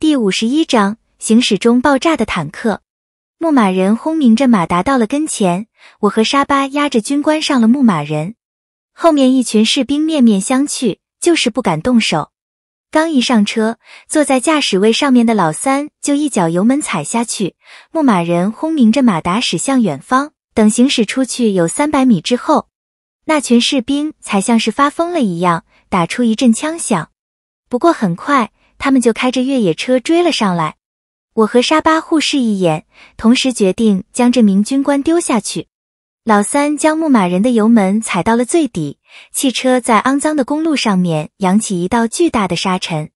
第五十一章，行驶中爆炸的坦克。牧马人轰鸣着马达到了跟前，我和沙巴压着军官上了牧马人。后面一群士兵面面相觑，就是不敢动手。刚一上车，坐在驾驶位上面的老三就一脚油门踩下去，牧马人轰鸣着马达驶向远方。等行驶出去有三百米之后，那群士兵才像是发疯了一样，打出一阵枪响。不过很快。他们就开着越野车追了上来，我和沙巴互视一眼，同时决定将这名军官丢下去。老三将牧马人的油门踩到了最底，汽车在肮脏的公路上面扬起一道巨大的沙尘。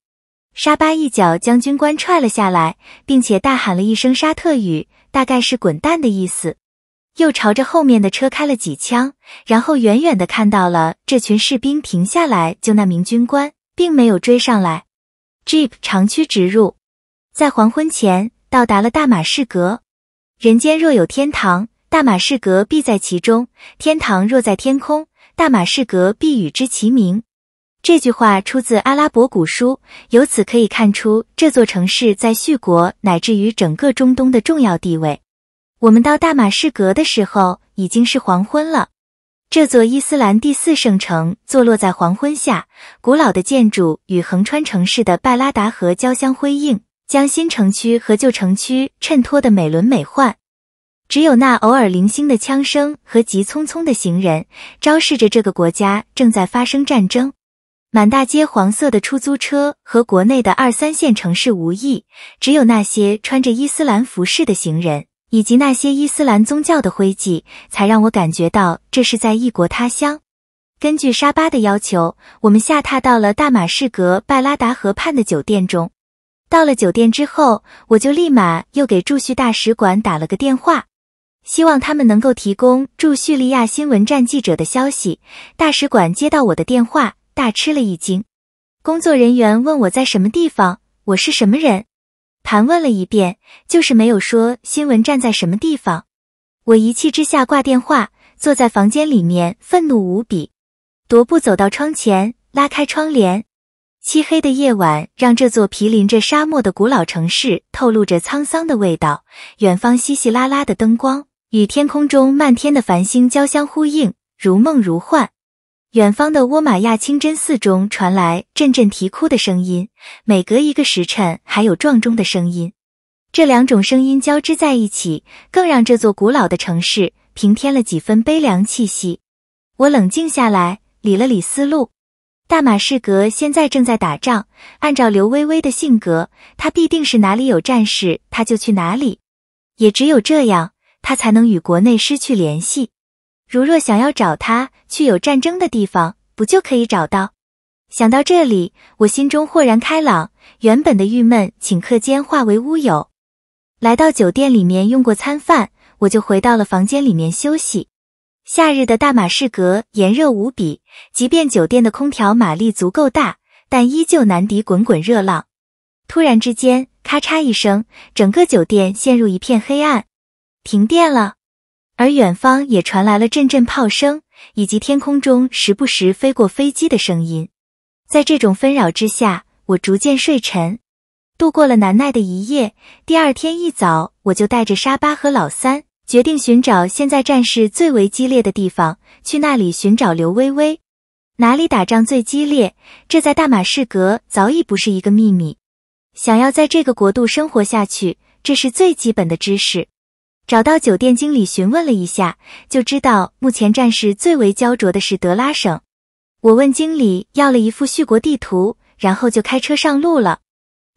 沙巴一脚将军官踹了下来，并且大喊了一声沙特语，大概是“滚蛋”的意思，又朝着后面的车开了几枪，然后远远的看到了这群士兵停下来救那名军官，并没有追上来。Jeep 长驱直入，在黄昏前到达了大马士革。人间若有天堂，大马士革必在其中；天堂若在天空，大马士革必与之齐名。这句话出自阿拉伯古书，由此可以看出这座城市在叙国乃至于整个中东的重要地位。我们到大马士革的时候已经是黄昏了。这座伊斯兰第四圣城坐落在黄昏下，古老的建筑与横穿城市的拜拉达河交相辉映，将新城区和旧城区衬托的美轮美奂。只有那偶尔零星的枪声和急匆匆的行人，昭示着这个国家正在发生战争。满大街黄色的出租车和国内的二三线城市无异，只有那些穿着伊斯兰服饰的行人。以及那些伊斯兰宗教的徽记，才让我感觉到这是在异国他乡。根据沙巴的要求，我们下榻到了大马士革拜拉达河畔的酒店中。到了酒店之后，我就立马又给驻叙大使馆打了个电话，希望他们能够提供驻叙利亚新闻站记者的消息。大使馆接到我的电话，大吃了一惊。工作人员问我在什么地方，我是什么人。盘问了一遍，就是没有说新闻站在什么地方。我一气之下挂电话，坐在房间里面，愤怒无比，踱步走到窗前，拉开窗帘。漆黑的夜晚，让这座毗邻着沙漠的古老城市透露着沧桑的味道。远方稀稀拉拉的灯光与天空中漫天的繁星交相呼应，如梦如幻。远方的倭马亚清真寺中传来阵阵啼哭的声音，每隔一个时辰还有撞钟的声音，这两种声音交织在一起，更让这座古老的城市平添了几分悲凉气息。我冷静下来，理了理思路。大马士革现在正在打仗，按照刘微微的性格，她必定是哪里有战事，她就去哪里，也只有这样，她才能与国内失去联系。如若想要找他，去有战争的地方，不就可以找到？想到这里，我心中豁然开朗，原本的郁闷顷刻间化为乌有。来到酒店里面用过餐饭，我就回到了房间里面休息。夏日的大马士革炎热无比，即便酒店的空调马力足够大，但依旧难敌滚滚热浪。突然之间，咔嚓一声，整个酒店陷入一片黑暗，停电了。而远方也传来了阵阵炮声，以及天空中时不时飞过飞机的声音。在这种纷扰之下，我逐渐睡沉，度过了难耐的一夜。第二天一早，我就带着沙巴和老三，决定寻找现在战事最为激烈的地方，去那里寻找刘薇薇。哪里打仗最激烈？这在大马士革早已不是一个秘密。想要在这个国度生活下去，这是最基本的知识。找到酒店经理询问了一下，就知道目前战事最为焦灼的是德拉省。我问经理要了一副叙国地图，然后就开车上路了。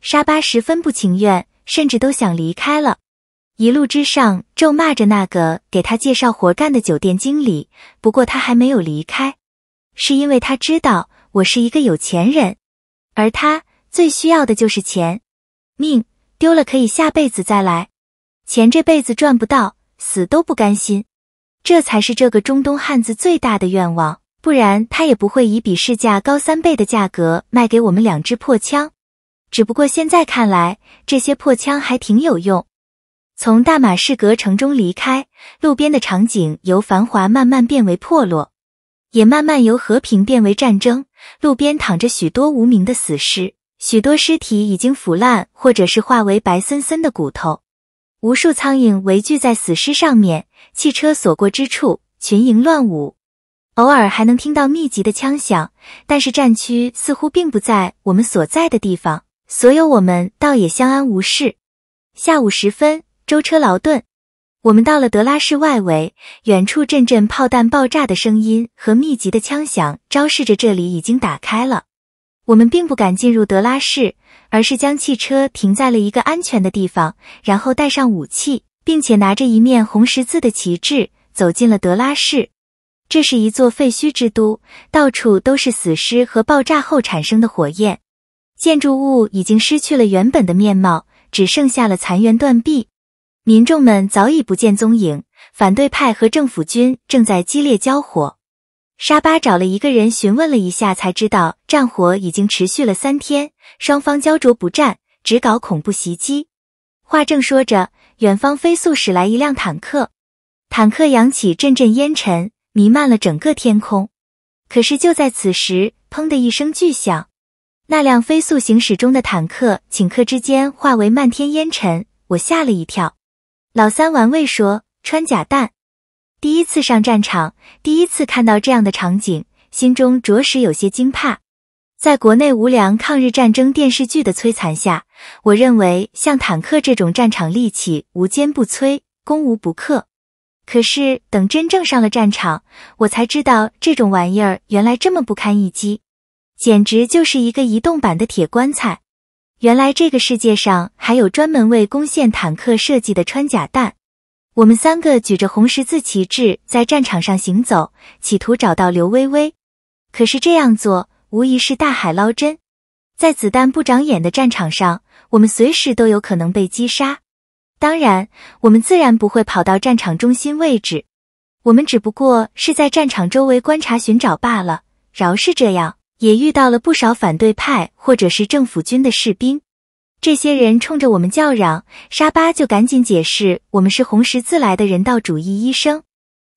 沙巴十分不情愿，甚至都想离开了。一路之上咒骂着那个给他介绍活干的酒店经理，不过他还没有离开，是因为他知道我是一个有钱人，而他最需要的就是钱，命丢了可以下辈子再来。钱这辈子赚不到，死都不甘心，这才是这个中东汉子最大的愿望。不然他也不会以比市价高三倍的价格卖给我们两支破枪。只不过现在看来，这些破枪还挺有用。从大马士革城中离开，路边的场景由繁华慢慢变为破落，也慢慢由和平变为战争。路边躺着许多无名的死尸，许多尸体已经腐烂，或者是化为白森森的骨头。无数苍蝇围聚在死尸上面，汽车所过之处，群蝇乱舞。偶尔还能听到密集的枪响，但是战区似乎并不在我们所在的地方，所有我们倒也相安无事。下午时分，舟车劳顿，我们到了德拉市外围，远处阵阵炮弹爆炸的声音和密集的枪响，昭示着这里已经打开了。我们并不敢进入德拉市。而是将汽车停在了一个安全的地方，然后带上武器，并且拿着一面红十字的旗帜走进了德拉市。这是一座废墟之都，到处都是死尸和爆炸后产生的火焰，建筑物已经失去了原本的面貌，只剩下了残垣断壁。民众们早已不见踪影，反对派和政府军正在激烈交火。沙巴找了一个人询问了一下，才知道战火已经持续了三天，双方焦灼不战，只搞恐怖袭击。话正说着，远方飞速驶来一辆坦克，坦克扬起阵阵烟尘，弥漫了整个天空。可是就在此时，砰的一声巨响，那辆飞速行驶中的坦克顷刻之间化为漫天烟尘。我吓了一跳，老三玩味说：“穿甲弹。”第一次上战场，第一次看到这样的场景，心中着实有些惊怕。在国内无良抗日战争电视剧的摧残下，我认为像坦克这种战场利器无坚不摧、攻无不克。可是等真正上了战场，我才知道这种玩意儿原来这么不堪一击，简直就是一个移动版的铁棺材。原来这个世界上还有专门为攻陷坦克设计的穿甲弹。我们三个举着红十字旗帜在战场上行走，企图找到刘薇薇。可是这样做无疑是大海捞针。在子弹不长眼的战场上，我们随时都有可能被击杀。当然，我们自然不会跑到战场中心位置，我们只不过是在战场周围观察寻找罢了。饶是这样，也遇到了不少反对派或者是政府军的士兵。这些人冲着我们叫嚷，沙巴就赶紧解释，我们是红十字来的人道主义医生。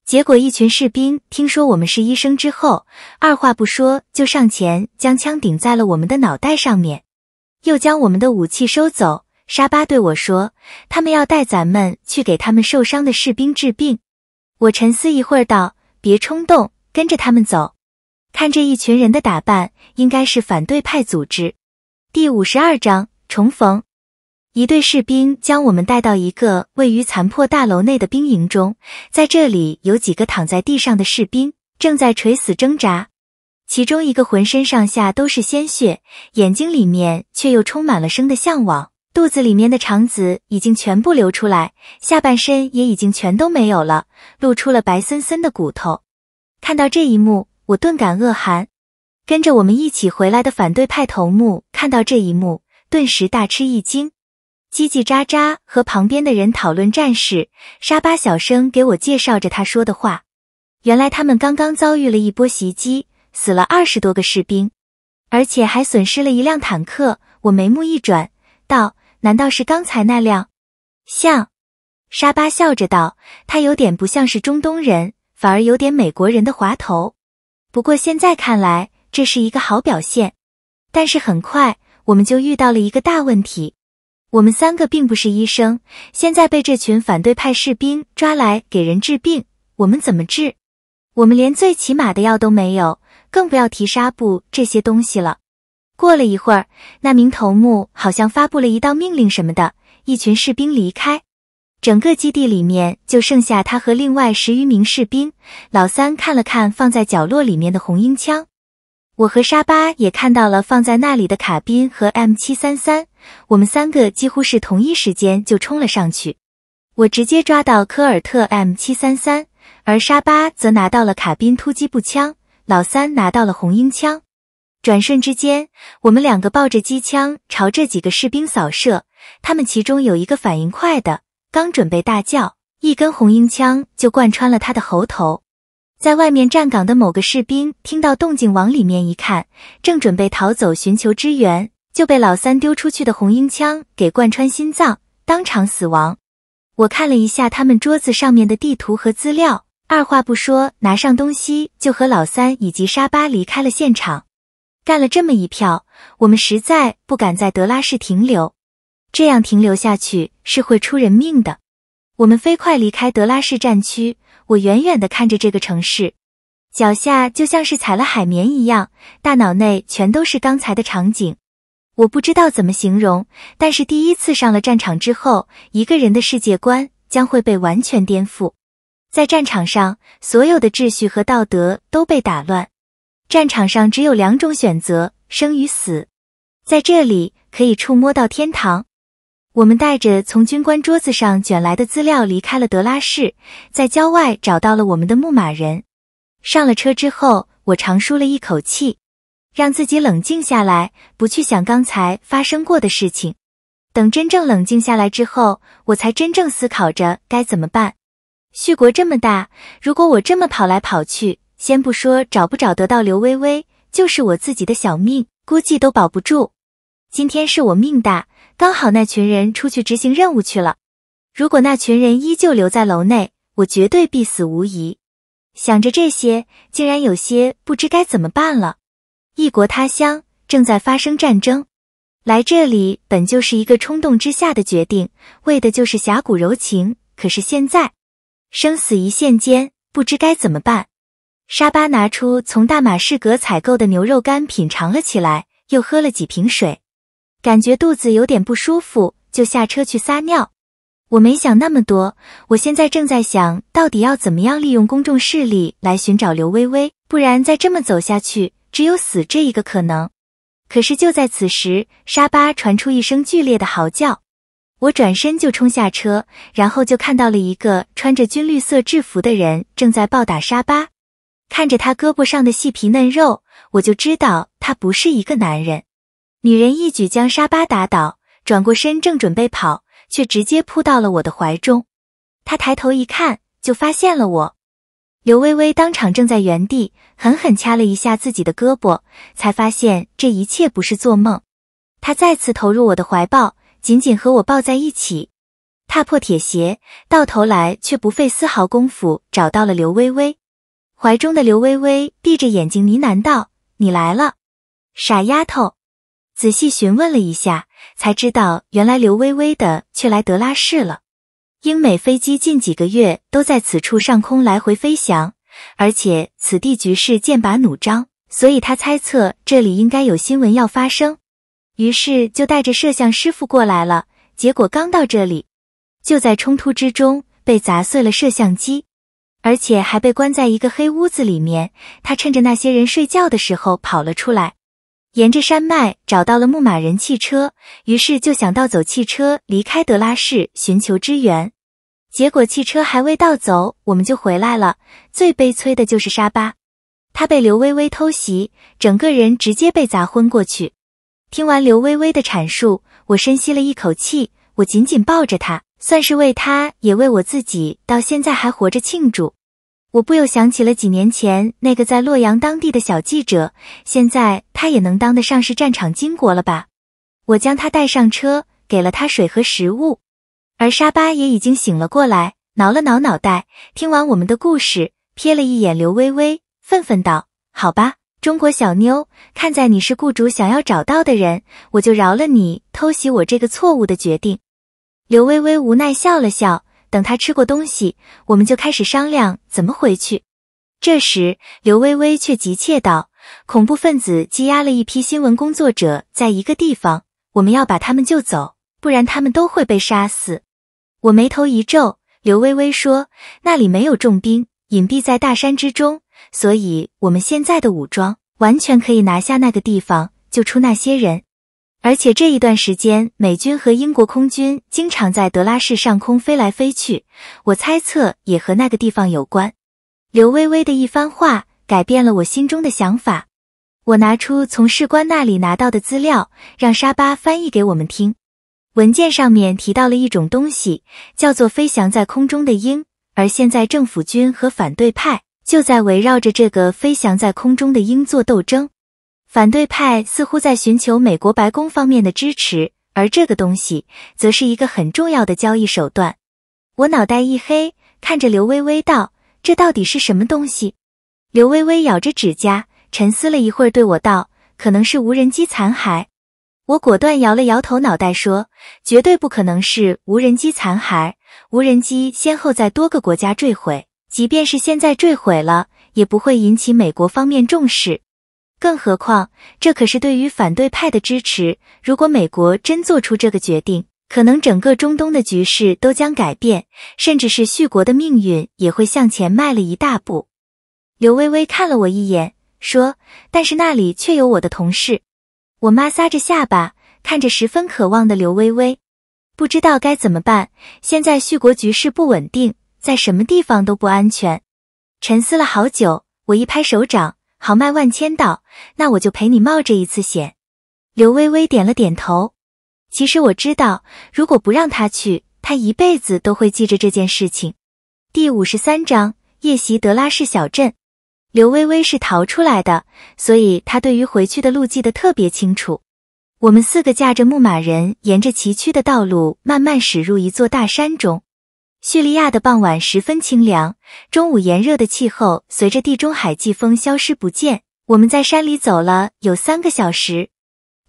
结果，一群士兵听说我们是医生之后，二话不说就上前将枪顶在了我们的脑袋上面，又将我们的武器收走。沙巴对我说：“他们要带咱们去给他们受伤的士兵治病。”我沉思一会儿道：“别冲动，跟着他们走。看这一群人的打扮，应该是反对派组织。”第五十二章。重逢，一队士兵将我们带到一个位于残破大楼内的兵营中，在这里有几个躺在地上的士兵正在垂死挣扎，其中一个浑身上下都是鲜血，眼睛里面却又充满了生的向往，肚子里面的肠子已经全部流出来，下半身也已经全都没有了，露出了白森森的骨头。看到这一幕，我顿感恶寒。跟着我们一起回来的反对派头目看到这一幕。顿时大吃一惊，叽叽喳喳和旁边的人讨论战事。沙巴小声给我介绍着他说的话，原来他们刚刚遭遇了一波袭击，死了二十多个士兵，而且还损失了一辆坦克。我眉目一转，道：“难道是刚才那辆？”像沙巴笑着道：“他有点不像是中东人，反而有点美国人的滑头。不过现在看来，这是一个好表现。但是很快。”我们就遇到了一个大问题，我们三个并不是医生，现在被这群反对派士兵抓来给人治病，我们怎么治？我们连最起码的药都没有，更不要提纱布这些东西了。过了一会儿，那名头目好像发布了一道命令什么的，一群士兵离开，整个基地里面就剩下他和另外十余名士兵。老三看了看放在角落里面的红缨枪。我和沙巴也看到了放在那里的卡宾和 M 七三三，我们三个几乎是同一时间就冲了上去。我直接抓到柯尔特 M 七三三，而沙巴则拿到了卡宾突击步枪，老三拿到了红缨枪。转瞬之间，我们两个抱着机枪朝这几个士兵扫射，他们其中有一个反应快的，刚准备大叫，一根红缨枪就贯穿了他的喉头。在外面站岗的某个士兵听到动静，往里面一看，正准备逃走寻求支援，就被老三丢出去的红缨枪给贯穿心脏，当场死亡。我看了一下他们桌子上面的地图和资料，二话不说，拿上东西就和老三以及沙巴离开了现场。干了这么一票，我们实在不敢在德拉市停留，这样停留下去是会出人命的。我们飞快离开德拉市战区。我远远地看着这个城市，脚下就像是踩了海绵一样，大脑内全都是刚才的场景。我不知道怎么形容，但是第一次上了战场之后，一个人的世界观将会被完全颠覆。在战场上，所有的秩序和道德都被打乱。战场上只有两种选择：生与死。在这里，可以触摸到天堂。我们带着从军官桌子上卷来的资料离开了德拉市，在郊外找到了我们的牧马人。上了车之后，我长舒了一口气，让自己冷静下来，不去想刚才发生过的事情。等真正冷静下来之后，我才真正思考着该怎么办。旭国这么大，如果我这么跑来跑去，先不说找不找得到刘微微，就是我自己的小命估计都保不住。今天是我命大。刚好那群人出去执行任务去了。如果那群人依旧留在楼内，我绝对必死无疑。想着这些，竟然有些不知该怎么办了。异国他乡，正在发生战争，来这里本就是一个冲动之下的决定，为的就是侠骨柔情。可是现在，生死一线间，不知该怎么办。沙巴拿出从大马士革采购的牛肉干品尝了起来，又喝了几瓶水。感觉肚子有点不舒服，就下车去撒尿。我没想那么多，我现在正在想，到底要怎么样利用公众势力来寻找刘微微，不然再这么走下去，只有死这一个可能。可是就在此时，沙巴传出一声剧烈的嚎叫，我转身就冲下车，然后就看到了一个穿着军绿色制服的人正在暴打沙巴。看着他胳膊上的细皮嫩肉，我就知道他不是一个男人。女人一举将沙巴打倒，转过身正准备跑，却直接扑到了我的怀中。她抬头一看，就发现了我。刘微微当场正在原地狠狠掐了一下自己的胳膊，才发现这一切不是做梦。她再次投入我的怀抱，紧紧和我抱在一起。踏破铁鞋到头来却不费丝毫功夫找到了刘微微。怀中的刘微微闭着眼睛呢喃道：“你来了，傻丫头。”仔细询问了一下，才知道原来刘微微的却来德拉市了。英美飞机近几个月都在此处上空来回飞翔，而且此地局势剑拔弩张，所以他猜测这里应该有新闻要发生，于是就带着摄像师傅过来了。结果刚到这里，就在冲突之中被砸碎了摄像机，而且还被关在一个黑屋子里面。他趁着那些人睡觉的时候跑了出来。沿着山脉找到了牧马人汽车，于是就想盗走汽车离开德拉市寻求支援。结果汽车还未盗走，我们就回来了。最悲催的就是沙巴，他被刘微微偷袭，整个人直接被砸昏过去。听完刘微微的阐述，我深吸了一口气，我紧紧抱着他，算是为他也为我自己到现在还活着庆祝。我不由想起了几年前那个在洛阳当地的小记者，现在他也能当得上是战场巾帼了吧？我将他带上车，给了他水和食物，而沙巴也已经醒了过来，挠了挠脑袋，听完我们的故事，瞥了一眼刘微微，愤愤道：“好吧，中国小妞，看在你是雇主想要找到的人，我就饶了你偷袭我这个错误的决定。”刘微微无奈笑了笑。等他吃过东西，我们就开始商量怎么回去。这时，刘微微却急切道：“恐怖分子羁押了一批新闻工作者在一个地方，我们要把他们救走，不然他们都会被杀死。”我眉头一皱，刘微微说：“那里没有重兵，隐蔽在大山之中，所以我们现在的武装完全可以拿下那个地方，救出那些人。”而且这一段时间，美军和英国空军经常在德拉市上空飞来飞去，我猜测也和那个地方有关。刘微微的一番话改变了我心中的想法。我拿出从士官那里拿到的资料，让沙巴翻译给我们听。文件上面提到了一种东西，叫做“飞翔在空中的鹰”，而现在政府军和反对派就在围绕着这个“飞翔在空中的鹰”做斗争。反对派似乎在寻求美国白宫方面的支持，而这个东西则是一个很重要的交易手段。我脑袋一黑，看着刘微微道：“这到底是什么东西？”刘微微咬着指甲，沉思了一会儿，对我道：“可能是无人机残骸。”我果断摇了摇头，脑袋说：“绝对不可能是无人机残骸。无人机先后在多个国家坠毁，即便是现在坠毁了，也不会引起美国方面重视。”更何况，这可是对于反对派的支持。如果美国真做出这个决定，可能整个中东的局势都将改变，甚至是续国的命运也会向前迈了一大步。刘微微看了我一眼，说：“但是那里却有我的同事。”我妈撒着下巴，看着十分渴望的刘微微，不知道该怎么办。现在续国局势不稳定，在什么地方都不安全。沉思了好久，我一拍手掌。豪迈万千道，那我就陪你冒这一次险。刘微微点了点头。其实我知道，如果不让他去，他一辈子都会记着这件事情。第五十三章夜袭德拉市小镇。刘微微是逃出来的，所以他对于回去的路记得特别清楚。我们四个驾着牧马人，沿着崎岖的道路，慢慢驶入一座大山中。叙利亚的傍晚十分清凉，中午炎热的气候随着地中海季风消失不见。我们在山里走了有三个小时，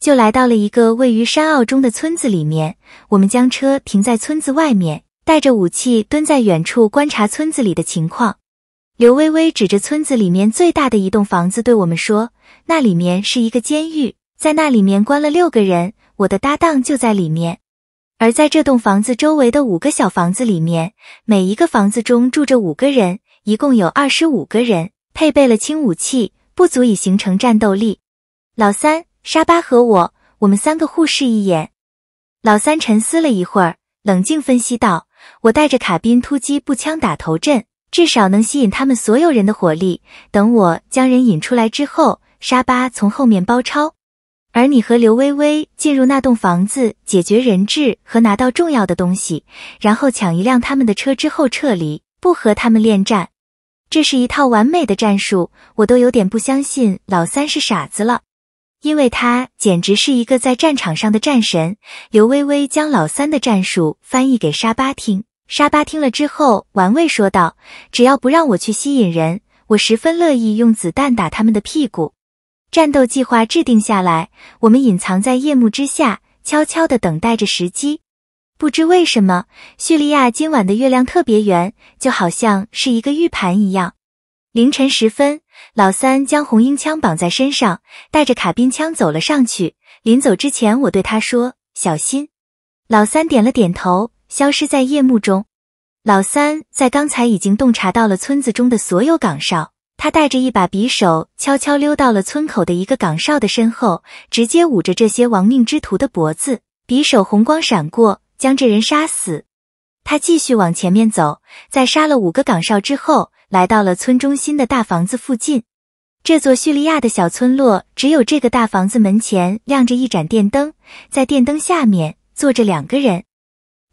就来到了一个位于山坳中的村子里面。我们将车停在村子外面，带着武器蹲在远处观察村子里的情况。刘微微指着村子里面最大的一栋房子，对我们说：“那里面是一个监狱，在那里面关了六个人，我的搭档就在里面。”而在这栋房子周围的五个小房子里面，每一个房子中住着五个人，一共有二十五个人，配备了轻武器，不足以形成战斗力。老三、沙巴和我，我们三个互视一眼。老三沉思了一会儿，冷静分析道：“我带着卡宾突击步枪打头阵，至少能吸引他们所有人的火力。等我将人引出来之后，沙巴从后面包抄。”而你和刘微微进入那栋房子，解决人质和拿到重要的东西，然后抢一辆他们的车之后撤离，不和他们恋战。这是一套完美的战术，我都有点不相信老三是傻子了，因为他简直是一个在战场上的战神。刘微微将老三的战术翻译给沙巴听，沙巴听了之后玩味说道：“只要不让我去吸引人，我十分乐意用子弹打他们的屁股。”战斗计划制定下来，我们隐藏在夜幕之下，悄悄地等待着时机。不知为什么，叙利亚今晚的月亮特别圆，就好像是一个玉盘一样。凌晨时分，老三将红缨枪绑在身上，带着卡宾枪走了上去。临走之前，我对他说：“小心。”老三点了点头，消失在夜幕中。老三在刚才已经洞察到了村子中的所有岗哨。他带着一把匕首，悄悄溜到了村口的一个岗哨的身后，直接捂着这些亡命之徒的脖子。匕首红光闪过，将这人杀死。他继续往前面走，在杀了五个岗哨之后，来到了村中心的大房子附近。这座叙利亚的小村落，只有这个大房子门前亮着一盏电灯，在电灯下面坐着两个人。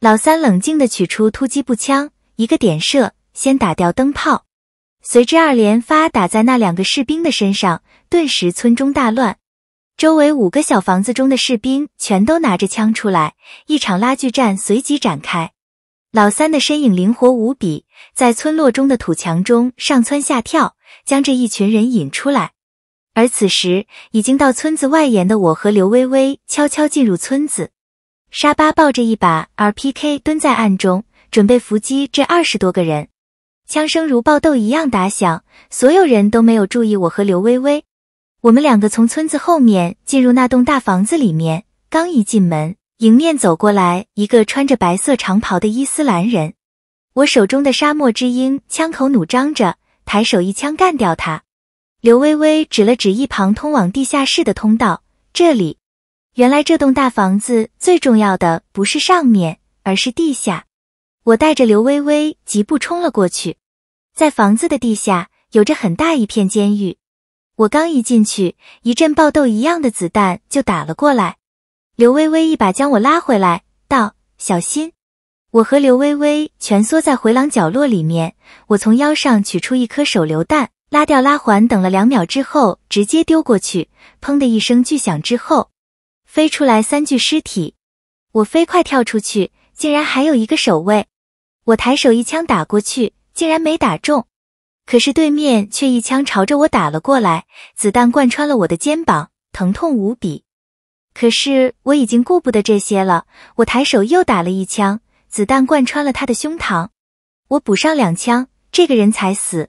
老三冷静地取出突击步枪，一个点射，先打掉灯泡。随之，二连发打在那两个士兵的身上，顿时村中大乱。周围五个小房子中的士兵全都拿着枪出来，一场拉锯战随即展开。老三的身影灵活无比，在村落中的土墙中上蹿下跳，将这一群人引出来。而此时，已经到村子外沿的我和刘微微悄悄进入村子。沙巴抱着一把 RPK 蹲在暗中，准备伏击这二十多个人。枪声如爆豆一样打响，所有人都没有注意我和刘微微。我们两个从村子后面进入那栋大房子里面，刚一进门，迎面走过来一个穿着白色长袍的伊斯兰人。我手中的沙漠之鹰枪口弩张着，抬手一枪干掉他。刘微微指了指一旁通往地下室的通道，这里。原来这栋大房子最重要的不是上面，而是地下。我带着刘微微疾步冲了过去，在房子的地下有着很大一片监狱。我刚一进去，一阵爆豆一样的子弹就打了过来。刘微微一把将我拉回来，道：“小心！”我和刘微微蜷缩在回廊角落里面。我从腰上取出一颗手榴弹，拉掉拉环，等了两秒之后，直接丢过去。砰的一声巨响之后，飞出来三具尸体。我飞快跳出去，竟然还有一个守卫。我抬手一枪打过去，竟然没打中，可是对面却一枪朝着我打了过来，子弹贯穿了我的肩膀，疼痛无比。可是我已经顾不得这些了，我抬手又打了一枪，子弹贯穿了他的胸膛。我补上两枪，这个人才死。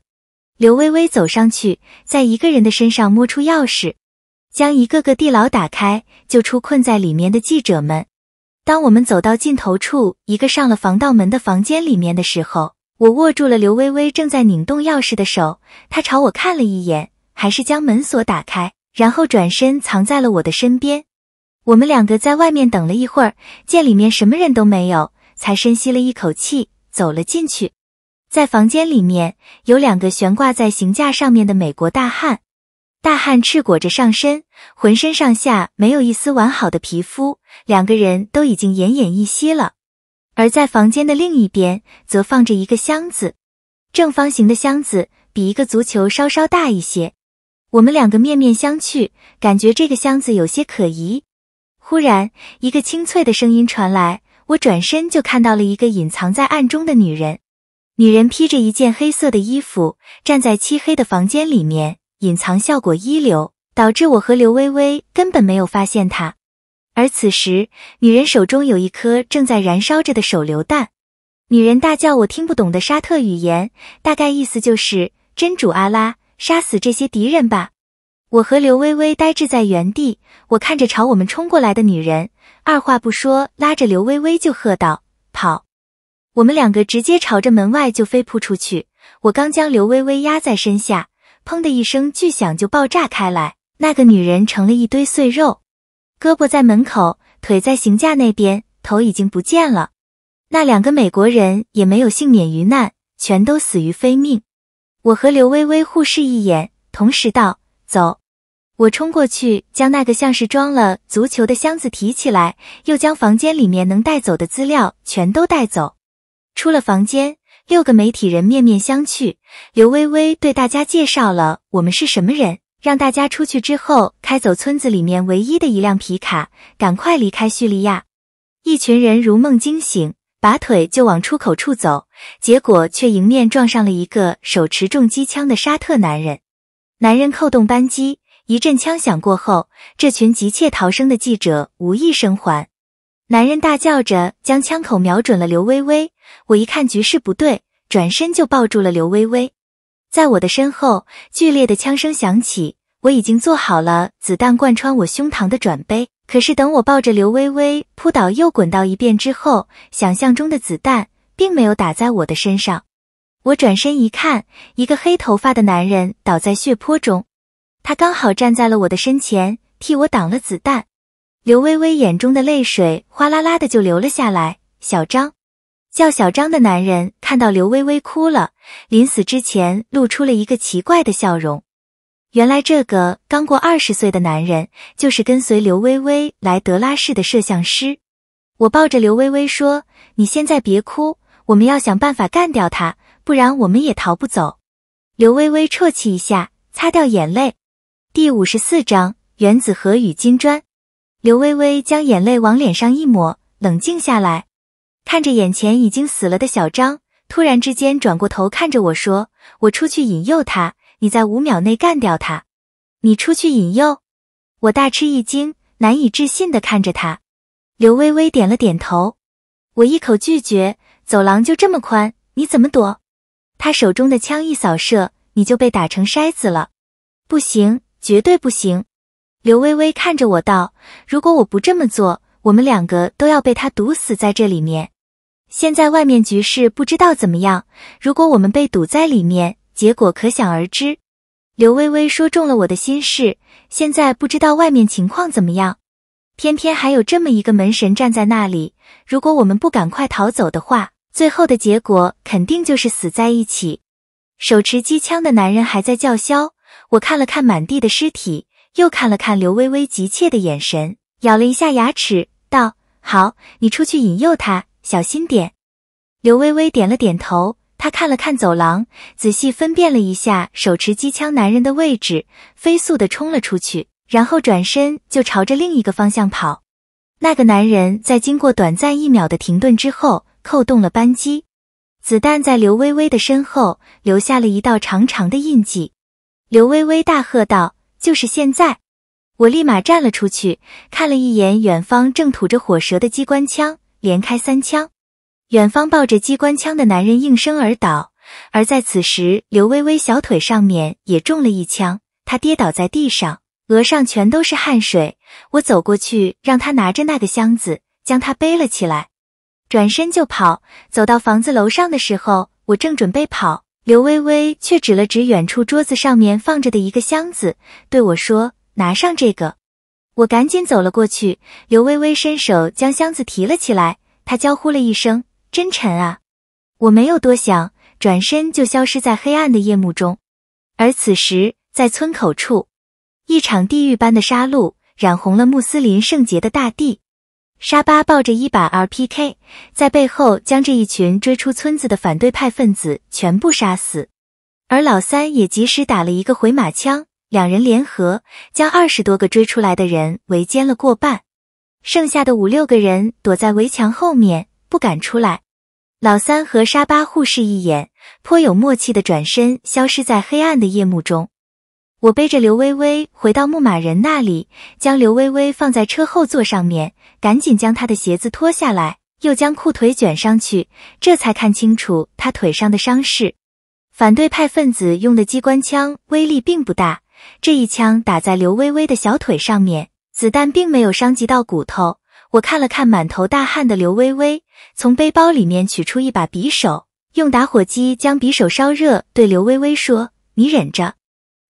刘微微走上去，在一个人的身上摸出钥匙，将一个个地牢打开，救出困在里面的记者们。当我们走到尽头处一个上了防盗门的房间里面的时候，我握住了刘微微正在拧动钥匙的手。她朝我看了一眼，还是将门锁打开，然后转身藏在了我的身边。我们两个在外面等了一会儿，见里面什么人都没有，才深吸了一口气走了进去。在房间里面有两个悬挂在行架上面的美国大汉。大汉赤裸着上身，浑身上下没有一丝完好的皮肤，两个人都已经奄奄一息了。而在房间的另一边，则放着一个箱子，正方形的箱子比一个足球稍稍大一些。我们两个面面相觑，感觉这个箱子有些可疑。忽然，一个清脆的声音传来，我转身就看到了一个隐藏在暗中的女人。女人披着一件黑色的衣服，站在漆黑的房间里面。隐藏效果一流，导致我和刘微微根本没有发现他。而此时，女人手中有一颗正在燃烧着的手榴弹。女人大叫我听不懂的沙特语言，大概意思就是真主阿拉，杀死这些敌人吧。我和刘微微呆滞在原地，我看着朝我们冲过来的女人，二话不说拉着刘微微就喝道：“跑！”我们两个直接朝着门外就飞扑出去。我刚将刘微微压在身下。砰的一声巨响，就爆炸开来。那个女人成了一堆碎肉，胳膊在门口，腿在行架那边，头已经不见了。那两个美国人也没有幸免于难，全都死于非命。我和刘微微互视一眼，同时道：“走！”我冲过去，将那个像是装了足球的箱子提起来，又将房间里面能带走的资料全都带走，出了房间。六个媒体人面面相觑，刘微微对大家介绍了我们是什么人，让大家出去之后开走村子里面唯一的一辆皮卡，赶快离开叙利亚。一群人如梦惊醒，拔腿就往出口处走，结果却迎面撞上了一个手持重机枪的沙特男人。男人扣动扳机，一阵枪响过后，这群急切逃生的记者无一生还。男人大叫着将枪口瞄准了刘微微。我一看局势不对，转身就抱住了刘微微。在我的身后，剧烈的枪声响起。我已经做好了子弹贯穿我胸膛的准备，可是等我抱着刘微微扑倒又滚到一遍之后，想象中的子弹并没有打在我的身上。我转身一看，一个黑头发的男人倒在血泊中，他刚好站在了我的身前，替我挡了子弹。刘微微眼中的泪水哗啦啦的就流了下来。小张。叫小张的男人看到刘微微哭了，临死之前露出了一个奇怪的笑容。原来这个刚过二十岁的男人就是跟随刘微微来德拉市的摄像师。我抱着刘微微说：“你现在别哭，我们要想办法干掉他，不然我们也逃不走。”刘微微啜泣一下，擦掉眼泪。第五十四章原子核与金砖。刘微微将眼泪往脸上一抹，冷静下来。看着眼前已经死了的小张，突然之间转过头看着我说：“我出去引诱他，你在五秒内干掉他。”你出去引诱？我大吃一惊，难以置信地看着他。刘微微点了点头。我一口拒绝：“走廊就这么宽，你怎么躲？他手中的枪一扫射，你就被打成筛子了。”不行，绝对不行！刘微微看着我道：“如果我不这么做，我们两个都要被他毒死在这里面。”现在外面局势不知道怎么样，如果我们被堵在里面，结果可想而知。刘微微说中了我的心事。现在不知道外面情况怎么样，偏偏还有这么一个门神站在那里。如果我们不赶快逃走的话，最后的结果肯定就是死在一起。手持机枪的男人还在叫嚣。我看了看满地的尸体，又看了看刘微微急切的眼神，咬了一下牙齿，道：“好，你出去引诱他。”小心点！刘微微点了点头，她看了看走廊，仔细分辨了一下手持机枪男人的位置，飞速的冲了出去，然后转身就朝着另一个方向跑。那个男人在经过短暂一秒的停顿之后，扣动了扳机，子弹在刘微微的身后留下了一道长长的印记。刘微微大喝道：“就是现在！”我立马站了出去，看了一眼远方正吐着火舌的机关枪。连开三枪，远方抱着机关枪的男人应声而倒。而在此时，刘微微小腿上面也中了一枪，她跌倒在地上，额上全都是汗水。我走过去，让她拿着那个箱子，将她背了起来，转身就跑。走到房子楼上的时候，我正准备跑，刘微微却指了指远处桌子上面放着的一个箱子，对我说：“拿上这个。”我赶紧走了过去，刘微微伸手将箱子提了起来，她娇呼了一声：“真沉啊！”我没有多想，转身就消失在黑暗的夜幕中。而此时，在村口处，一场地狱般的杀戮染红了穆斯林圣洁的大地。沙巴抱着一把 RPK，在背后将这一群追出村子的反对派分子全部杀死，而老三也及时打了一个回马枪。两人联合，将二十多个追出来的人围歼了过半，剩下的五六个人躲在围墙后面，不敢出来。老三和沙巴互视一眼，颇有默契的转身，消失在黑暗的夜幕中。我背着刘微微回到牧马人那里，将刘微微放在车后座上面，赶紧将她的鞋子脱下来，又将裤腿卷上去，这才看清楚她腿上的伤势。反对派分子用的机关枪威力并不大。这一枪打在刘微微的小腿上面，子弹并没有伤及到骨头。我看了看满头大汗的刘微微，从背包里面取出一把匕首，用打火机将匕首烧热，对刘微微说：“你忍着。”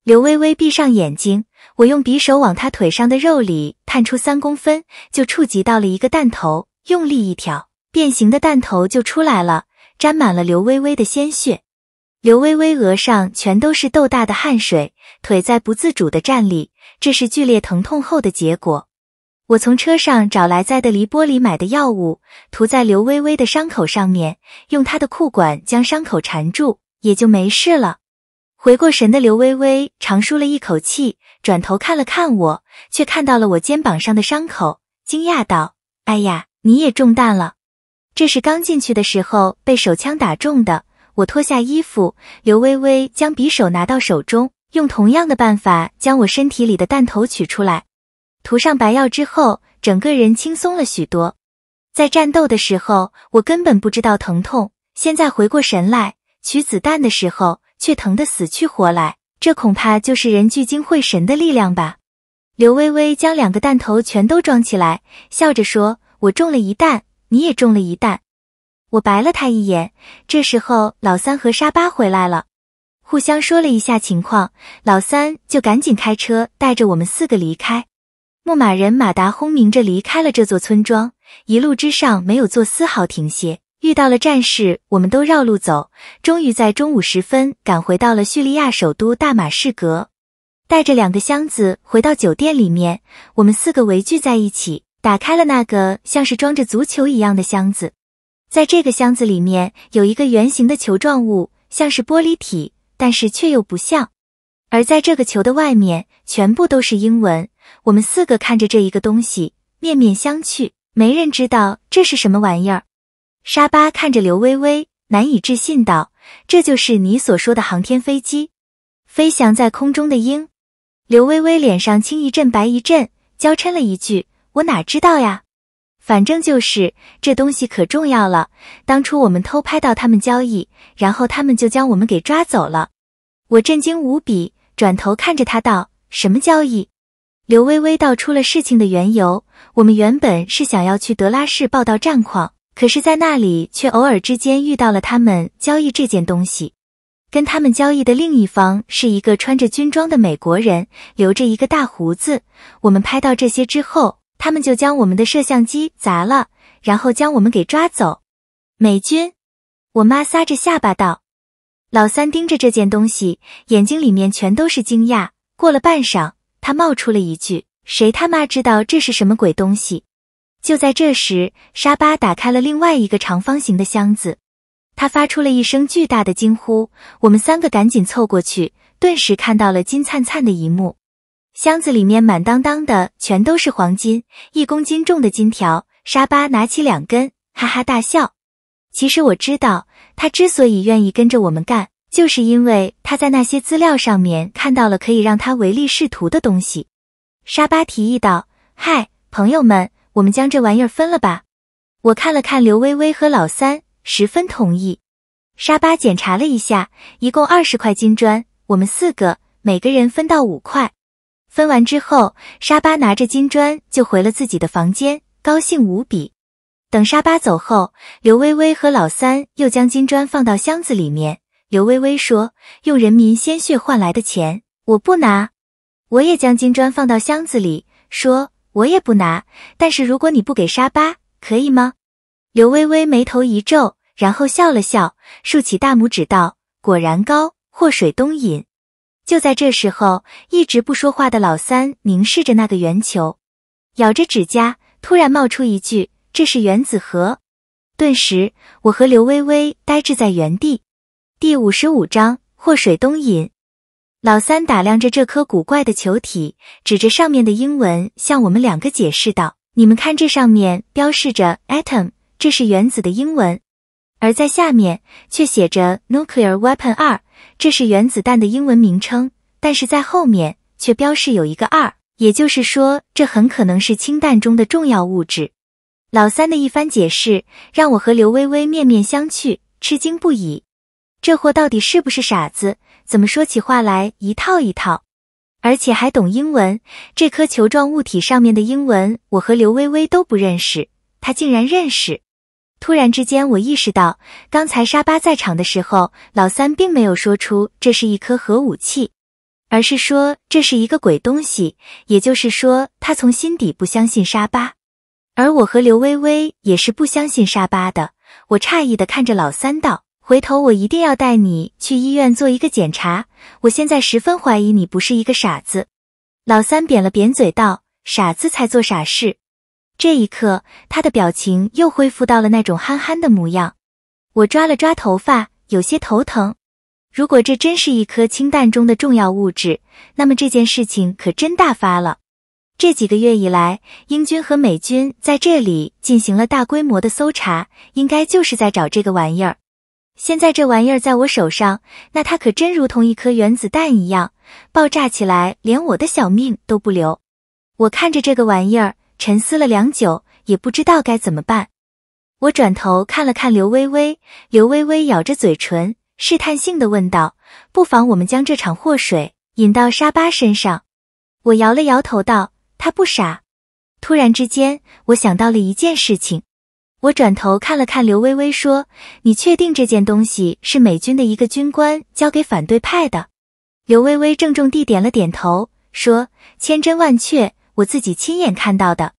刘微微闭上眼睛，我用匕首往她腿上的肉里探出三公分，就触及到了一个弹头，用力一挑，变形的弹头就出来了，沾满了刘微微的鲜血。刘微微额上全都是豆大的汗水，腿在不自主的站立，这是剧烈疼痛后的结果。我从车上找来在的梨波里买的药物，涂在刘微微的伤口上面，用她的裤管将伤口缠住，也就没事了。回过神的刘微微长舒了一口气，转头看了看我，却看到了我肩膀上的伤口，惊讶道：“哎呀，你也中弹了，这是刚进去的时候被手枪打中的。”我脱下衣服，刘微微将匕首拿到手中，用同样的办法将我身体里的弹头取出来，涂上白药之后，整个人轻松了许多。在战斗的时候，我根本不知道疼痛，现在回过神来，取子弹的时候却疼得死去活来，这恐怕就是人聚精会神的力量吧。刘微微将两个弹头全都装起来，笑着说：“我中了一弹，你也中了一弹。”我白了他一眼。这时候，老三和沙巴回来了，互相说了一下情况，老三就赶紧开车带着我们四个离开。牧马人马达轰鸣着离开了这座村庄，一路之上没有做丝毫停歇。遇到了战士，我们都绕路走。终于在中午时分赶回到了叙利亚首都大马士革，带着两个箱子回到酒店里面，我们四个围聚在一起，打开了那个像是装着足球一样的箱子。在这个箱子里面有一个圆形的球状物，像是玻璃体，但是却又不像。而在这个球的外面全部都是英文。我们四个看着这一个东西，面面相觑，没人知道这是什么玩意儿。沙巴看着刘微微，难以置信道：“这就是你所说的航天飞机，飞翔在空中的鹰。”刘微微脸上青一阵白一阵，娇嗔了一句：“我哪知道呀。”反正就是这东西可重要了。当初我们偷拍到他们交易，然后他们就将我们给抓走了。我震惊无比，转头看着他道：“什么交易？”刘微微道出了事情的缘由：我们原本是想要去德拉市报道战况，可是在那里却偶尔之间遇到了他们交易这件东西。跟他们交易的另一方是一个穿着军装的美国人，留着一个大胡子。我们拍到这些之后。他们就将我们的摄像机砸了，然后将我们给抓走。美军，我妈撒着下巴道：“老三盯着这件东西，眼睛里面全都是惊讶。”过了半晌，他冒出了一句：“谁他妈知道这是什么鬼东西？”就在这时，沙巴打开了另外一个长方形的箱子，他发出了一声巨大的惊呼。我们三个赶紧凑过去，顿时看到了金灿灿的一幕。箱子里面满当当的，全都是黄金，一公斤重的金条。沙巴拿起两根，哈哈大笑。其实我知道，他之所以愿意跟着我们干，就是因为他在那些资料上面看到了可以让他唯利是图的东西。沙巴提议道：“嗨，朋友们，我们将这玩意儿分了吧。”我看了看刘微微和老三，十分同意。沙巴检查了一下，一共二十块金砖，我们四个每个人分到五块。分完之后，沙巴拿着金砖就回了自己的房间，高兴无比。等沙巴走后，刘薇薇和老三又将金砖放到箱子里面。刘薇薇说：“用人民鲜血换来的钱，我不拿。”我也将金砖放到箱子里，说：“我也不拿。但是如果你不给沙巴，可以吗？”刘薇薇眉头一皱，然后笑了笑，竖起大拇指道：“果然高，祸水东引。”就在这时候，一直不说话的老三凝视着那个圆球，咬着指甲，突然冒出一句：“这是原子核。”顿时，我和刘微微呆滞在原地。第五十五章祸水东引。老三打量着这颗古怪的球体，指着上面的英文向我们两个解释道：“你们看，这上面标示着 atom，这是原子的英文，而在下面却写着 nuclear weapon 二。”这是原子弹的英文名称，但是在后面却标示有一个二，也就是说，这很可能是氢弹中的重要物质。老三的一番解释让我和刘微微面面相觑，吃惊不已。这货到底是不是傻子？怎么说起话来一套一套，而且还懂英文？这颗球状物体上面的英文我和刘微微都不认识，他竟然认识。突然之间，我意识到，刚才沙巴在场的时候，老三并没有说出这是一颗核武器，而是说这是一个鬼东西。也就是说，他从心底不相信沙巴，而我和刘微微也是不相信沙巴的。我诧异的看着老三道：“回头我一定要带你去医院做一个检查。我现在十分怀疑你不是一个傻子。”老三扁了扁嘴道：“傻子才做傻事。”这一刻，他的表情又恢复到了那种憨憨的模样。我抓了抓头发，有些头疼。如果这真是一颗氢弹中的重要物质，那么这件事情可真大发了。这几个月以来，英军和美军在这里进行了大规模的搜查，应该就是在找这个玩意儿。现在这玩意儿在我手上，那它可真如同一颗原子弹一样，爆炸起来连我的小命都不留。我看着这个玩意儿。沉思了良久，也不知道该怎么办。我转头看了看刘微微，刘微微咬着嘴唇，试探性的问道：“不妨我们将这场祸水引到沙巴身上？”我摇了摇头道：“他不傻。”突然之间，我想到了一件事情。我转头看了看刘微微，说：“你确定这件东西是美军的一个军官交给反对派的？”刘微微郑重地点了点头，说：“千真万确。”我自己亲眼看到的，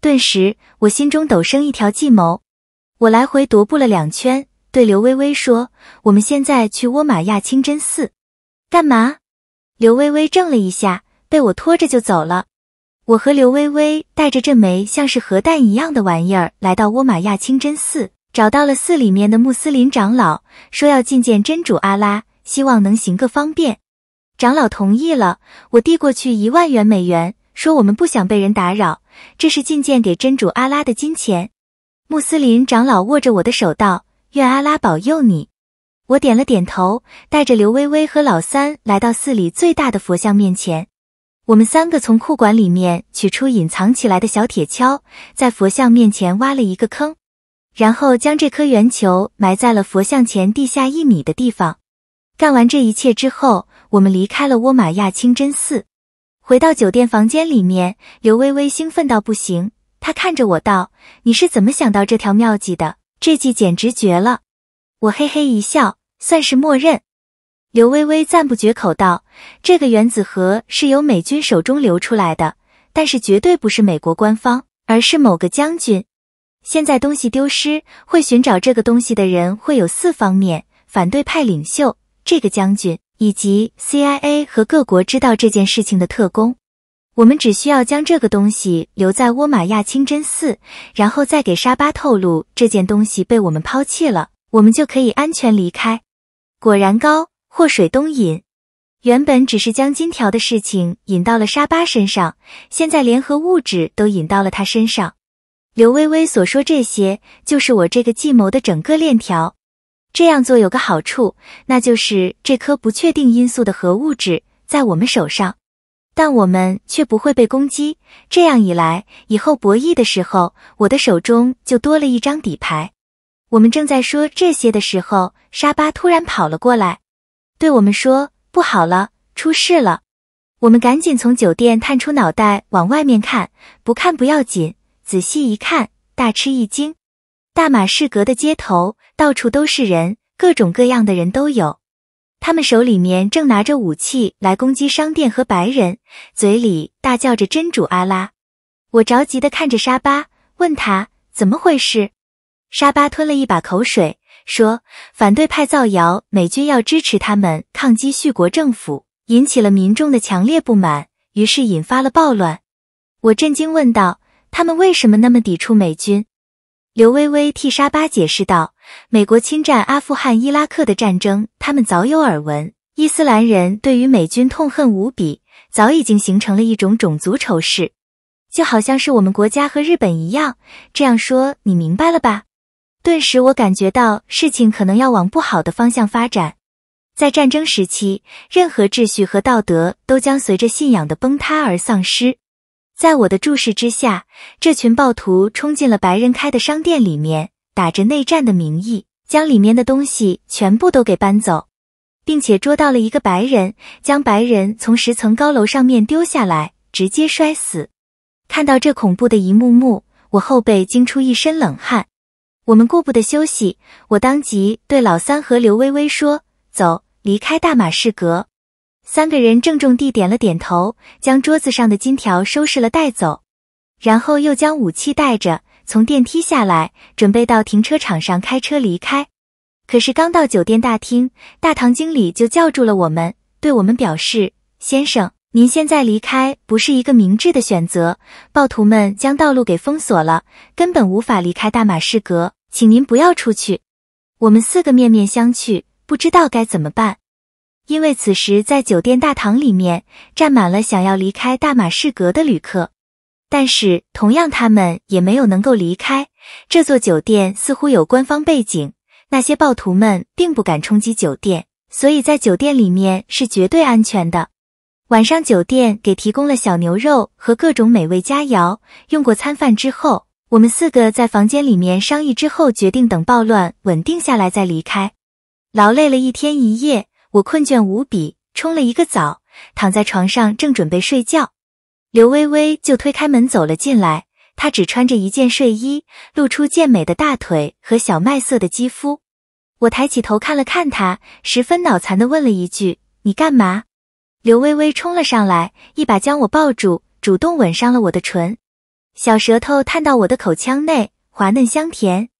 顿时我心中陡生一条计谋，我来回踱步了两圈，对刘微微说：“我们现在去窝马亚清真寺，干嘛？”刘微微怔了一下，被我拖着就走了。我和刘微微带着这枚像是核弹一样的玩意儿来到窝马亚清真寺，找到了寺里面的穆斯林长老，说要觐见真主阿拉，希望能行个方便。长老同意了，我递过去一万元美元。说我们不想被人打扰，这是觐见给真主阿拉的金钱。穆斯林长老握着我的手道：“愿阿拉保佑你。”我点了点头，带着刘微微和老三来到寺里最大的佛像面前。我们三个从库管里面取出隐藏起来的小铁锹，在佛像面前挖了一个坑，然后将这颗圆球埋在了佛像前地下一米的地方。干完这一切之后，我们离开了窝玛亚清真寺。回到酒店房间里面，刘微微兴奋到不行。她看着我道：“你是怎么想到这条妙计的？这计简直绝了！”我嘿嘿一笑，算是默认。刘微微赞不绝口道：“这个原子核是由美军手中流出来的，但是绝对不是美国官方，而是某个将军。现在东西丢失，会寻找这个东西的人会有四方面：反对派领袖、这个将军。”以及 CIA 和各国知道这件事情的特工，我们只需要将这个东西留在沃玛亚清真寺，然后再给沙巴透露这件东西被我们抛弃了，我们就可以安全离开。果然高祸水东引，原本只是将金条的事情引到了沙巴身上，现在联合物质都引到了他身上。刘微微所说这些，就是我这个计谋的整个链条。这样做有个好处，那就是这颗不确定因素的核物质在我们手上，但我们却不会被攻击。这样一来，以后博弈的时候，我的手中就多了一张底牌。我们正在说这些的时候，沙巴突然跑了过来，对我们说：“不好了，出事了！”我们赶紧从酒店探出脑袋往外面看，不看不要紧，仔细一看，大吃一惊。大马士革的街头到处都是人，各种各样的人都有。他们手里面正拿着武器来攻击商店和白人，嘴里大叫着“真主阿拉”。我着急地看着沙巴，问他怎么回事。沙巴吞了一把口水，说：“反对派造谣美军要支持他们抗击叙国政府，引起了民众的强烈不满，于是引发了暴乱。”我震惊问道：“他们为什么那么抵触美军？”刘薇薇替沙巴解释道：“美国侵占阿富汗、伊拉克的战争，他们早有耳闻。伊斯兰人对于美军痛恨无比，早已经形成了一种种族仇视，就好像是我们国家和日本一样。这样说你明白了吧？”顿时，我感觉到事情可能要往不好的方向发展。在战争时期，任何秩序和道德都将随着信仰的崩塌而丧失。在我的注视之下，这群暴徒冲进了白人开的商店里面，打着内战的名义，将里面的东西全部都给搬走，并且捉到了一个白人，将白人从十层高楼上面丢下来，直接摔死。看到这恐怖的一幕幕，我后背惊出一身冷汗。我们顾不得休息，我当即对老三和刘微微说：“走，离开大马士革。”三个人郑重地点了点头，将桌子上的金条收拾了带走，然后又将武器带着从电梯下来，准备到停车场上开车离开。可是刚到酒店大厅，大堂经理就叫住了我们，对我们表示：“先生，您现在离开不是一个明智的选择。暴徒们将道路给封锁了，根本无法离开大马士革，请您不要出去。”我们四个面面相觑，不知道该怎么办。因为此时在酒店大堂里面站满了想要离开大马士革的旅客，但是同样他们也没有能够离开。这座酒店似乎有官方背景，那些暴徒们并不敢冲击酒店，所以在酒店里面是绝对安全的。晚上酒店给提供了小牛肉和各种美味佳肴。用过餐饭之后，我们四个在房间里面商议之后，决定等暴乱稳定下来再离开。劳累了一天一夜。我困倦无比，冲了一个澡，躺在床上正准备睡觉，刘微微就推开门走了进来。她只穿着一件睡衣，露出健美的大腿和小麦色的肌肤。我抬起头看了看她，十分脑残的问了一句：“你干嘛？”刘微微冲了上来，一把将我抱住，主动吻上了我的唇，小舌头探到我的口腔内，滑嫩香甜。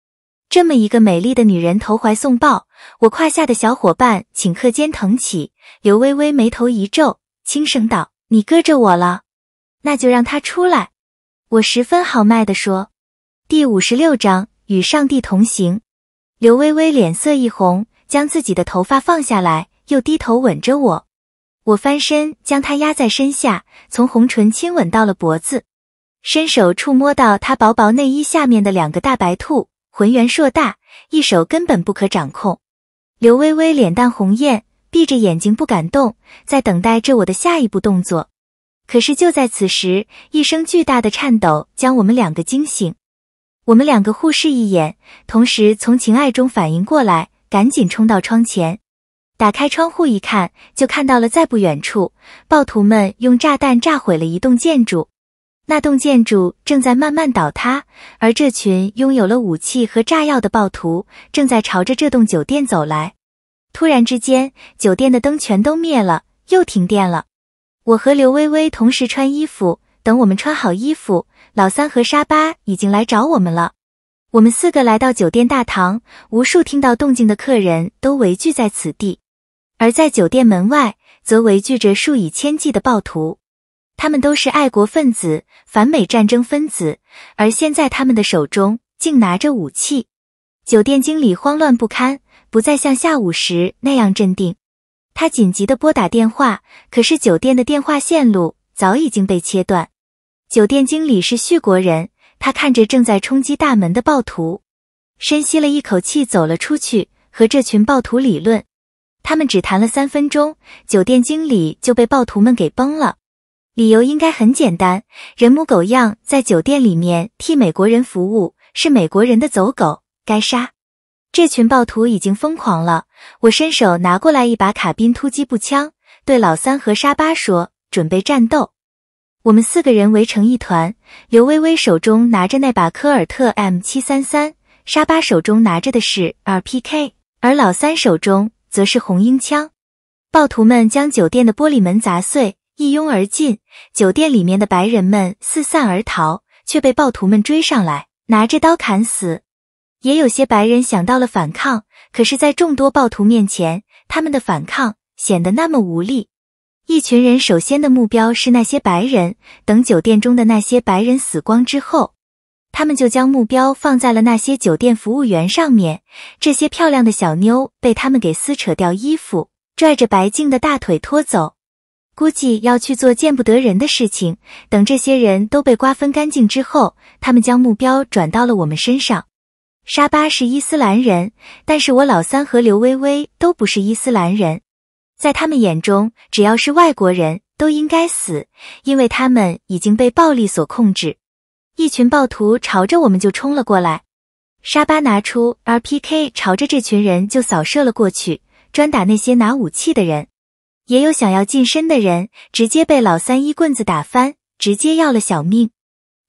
这么一个美丽的女人投怀送抱。我胯下的小伙伴顷刻间腾起，刘微微眉头一皱，轻声道：“你搁着我了，那就让他出来。”我十分豪迈地说：“第五十六章与上帝同行。”刘微微脸色一红，将自己的头发放下来，又低头吻着我。我翻身将她压在身下，从红唇亲吻到了脖子，伸手触摸到她薄薄内衣下面的两个大白兔，浑圆硕大，一手根本不可掌控。刘微微脸蛋红艳，闭着眼睛不敢动，在等待着我的下一步动作。可是就在此时，一声巨大的颤抖将我们两个惊醒。我们两个互视一眼，同时从情爱中反应过来，赶紧冲到窗前，打开窗户一看，就看到了在不远处，暴徒们用炸弹炸毁了一栋建筑。那栋建筑正在慢慢倒塌，而这群拥有了武器和炸药的暴徒正在朝着这栋酒店走来。突然之间，酒店的灯全都灭了，又停电了。我和刘微微同时穿衣服。等我们穿好衣服，老三和沙巴已经来找我们了。我们四个来到酒店大堂，无数听到动静的客人都围聚在此地，而在酒店门外则围聚着数以千计的暴徒。他们都是爱国分子、反美战争分子，而现在他们的手中竟拿着武器。酒店经理慌乱不堪，不再像下午时那样镇定。他紧急地拨打电话，可是酒店的电话线路早已经被切断。酒店经理是叙国人，他看着正在冲击大门的暴徒，深吸了一口气，走了出去，和这群暴徒理论。他们只谈了三分钟，酒店经理就被暴徒们给崩了。理由应该很简单，人模狗样在酒店里面替美国人服务，是美国人的走狗，该杀！这群暴徒已经疯狂了，我伸手拿过来一把卡宾突击步枪，对老三和沙巴说：“准备战斗！”我们四个人围成一团，刘微微手中拿着那把柯尔特 M 七三三，沙巴手中拿着的是 RPK，而老三手中则是红缨枪。暴徒们将酒店的玻璃门砸碎。一拥而进，酒店里面的白人们四散而逃，却被暴徒们追上来，拿着刀砍死。也有些白人想到了反抗，可是，在众多暴徒面前，他们的反抗显得那么无力。一群人首先的目标是那些白人，等酒店中的那些白人死光之后，他们就将目标放在了那些酒店服务员上面。这些漂亮的小妞被他们给撕扯掉衣服，拽着白净的大腿拖走。估计要去做见不得人的事情。等这些人都被瓜分干净之后，他们将目标转到了我们身上。沙巴是伊斯兰人，但是我老三和刘薇薇都不是伊斯兰人。在他们眼中，只要是外国人，都应该死，因为他们已经被暴力所控制。一群暴徒朝着我们就冲了过来，沙巴拿出 R P K，朝着这群人就扫射了过去，专打那些拿武器的人。也有想要近身的人，直接被老三一棍子打翻，直接要了小命。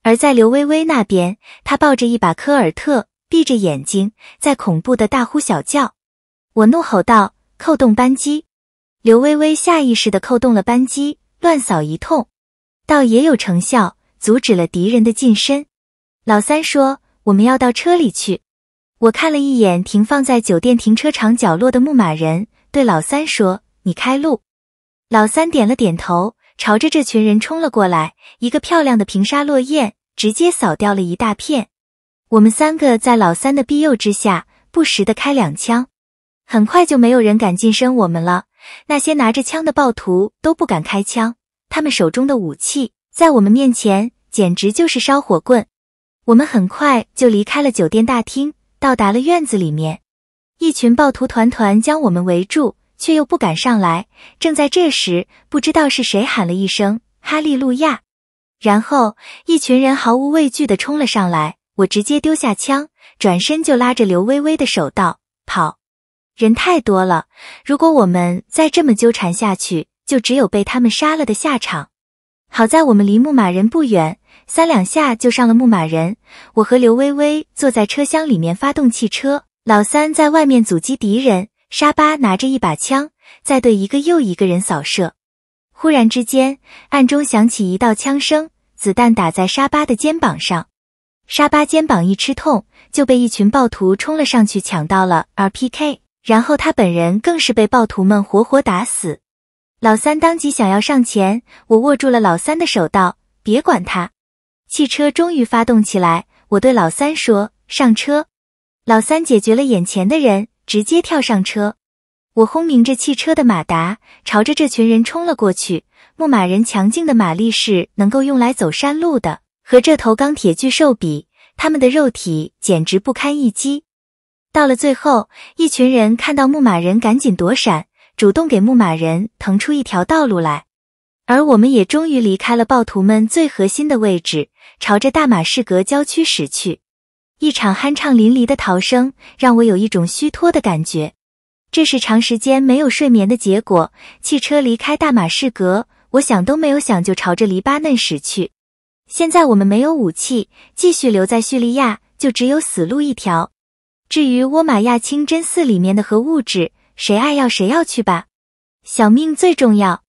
而在刘薇薇那边，她抱着一把科尔特，闭着眼睛，在恐怖的大呼小叫。我怒吼道：“扣动扳机！”刘薇薇下意识地扣动了扳机，乱扫一通，倒也有成效，阻止了敌人的近身。老三说：“我们要到车里去。”我看了一眼停放在酒店停车场角落的牧马人，对老三说：“你开路。”老三点了点头，朝着这群人冲了过来，一个漂亮的平沙落雁，直接扫掉了一大片。我们三个在老三的庇佑之下，不时的开两枪，很快就没有人敢近身我们了。那些拿着枪的暴徒都不敢开枪，他们手中的武器在我们面前简直就是烧火棍。我们很快就离开了酒店大厅，到达了院子里面，一群暴徒团团将我们围住。却又不敢上来。正在这时，不知道是谁喊了一声“哈利路亚”，然后一群人毫无畏惧地冲了上来。我直接丢下枪，转身就拉着刘微微的手道：“跑！人太多了，如果我们再这么纠缠下去，就只有被他们杀了的下场。”好在我们离牧马人不远，三两下就上了牧马人。我和刘微微坐在车厢里面发动汽车，老三在外面阻击敌人。沙巴拿着一把枪，在对一个又一个人扫射。忽然之间，暗中响起一道枪声，子弹打在沙巴的肩膀上。沙巴肩膀一吃痛，就被一群暴徒冲了上去，抢到了 R P K，然后他本人更是被暴徒们活活打死。老三当即想要上前，我握住了老三的手，道：“别管他。”汽车终于发动起来，我对老三说：“上车。”老三解决了眼前的人。直接跳上车，我轰鸣着汽车的马达，朝着这群人冲了过去。牧马人强劲的马力是能够用来走山路的，和这头钢铁巨兽比，他们的肉体简直不堪一击。到了最后，一群人看到牧马人，赶紧躲闪，主动给牧马人腾出一条道路来。而我们也终于离开了暴徒们最核心的位置，朝着大马士革郊区驶去。一场酣畅淋漓的逃生让我有一种虚脱的感觉，这是长时间没有睡眠的结果。汽车离开大马士革，我想都没有想就朝着黎巴嫩驶去。现在我们没有武器，继续留在叙利亚就只有死路一条。至于沃马亚清真寺里面的核物质，谁爱要谁要去吧，小命最重要。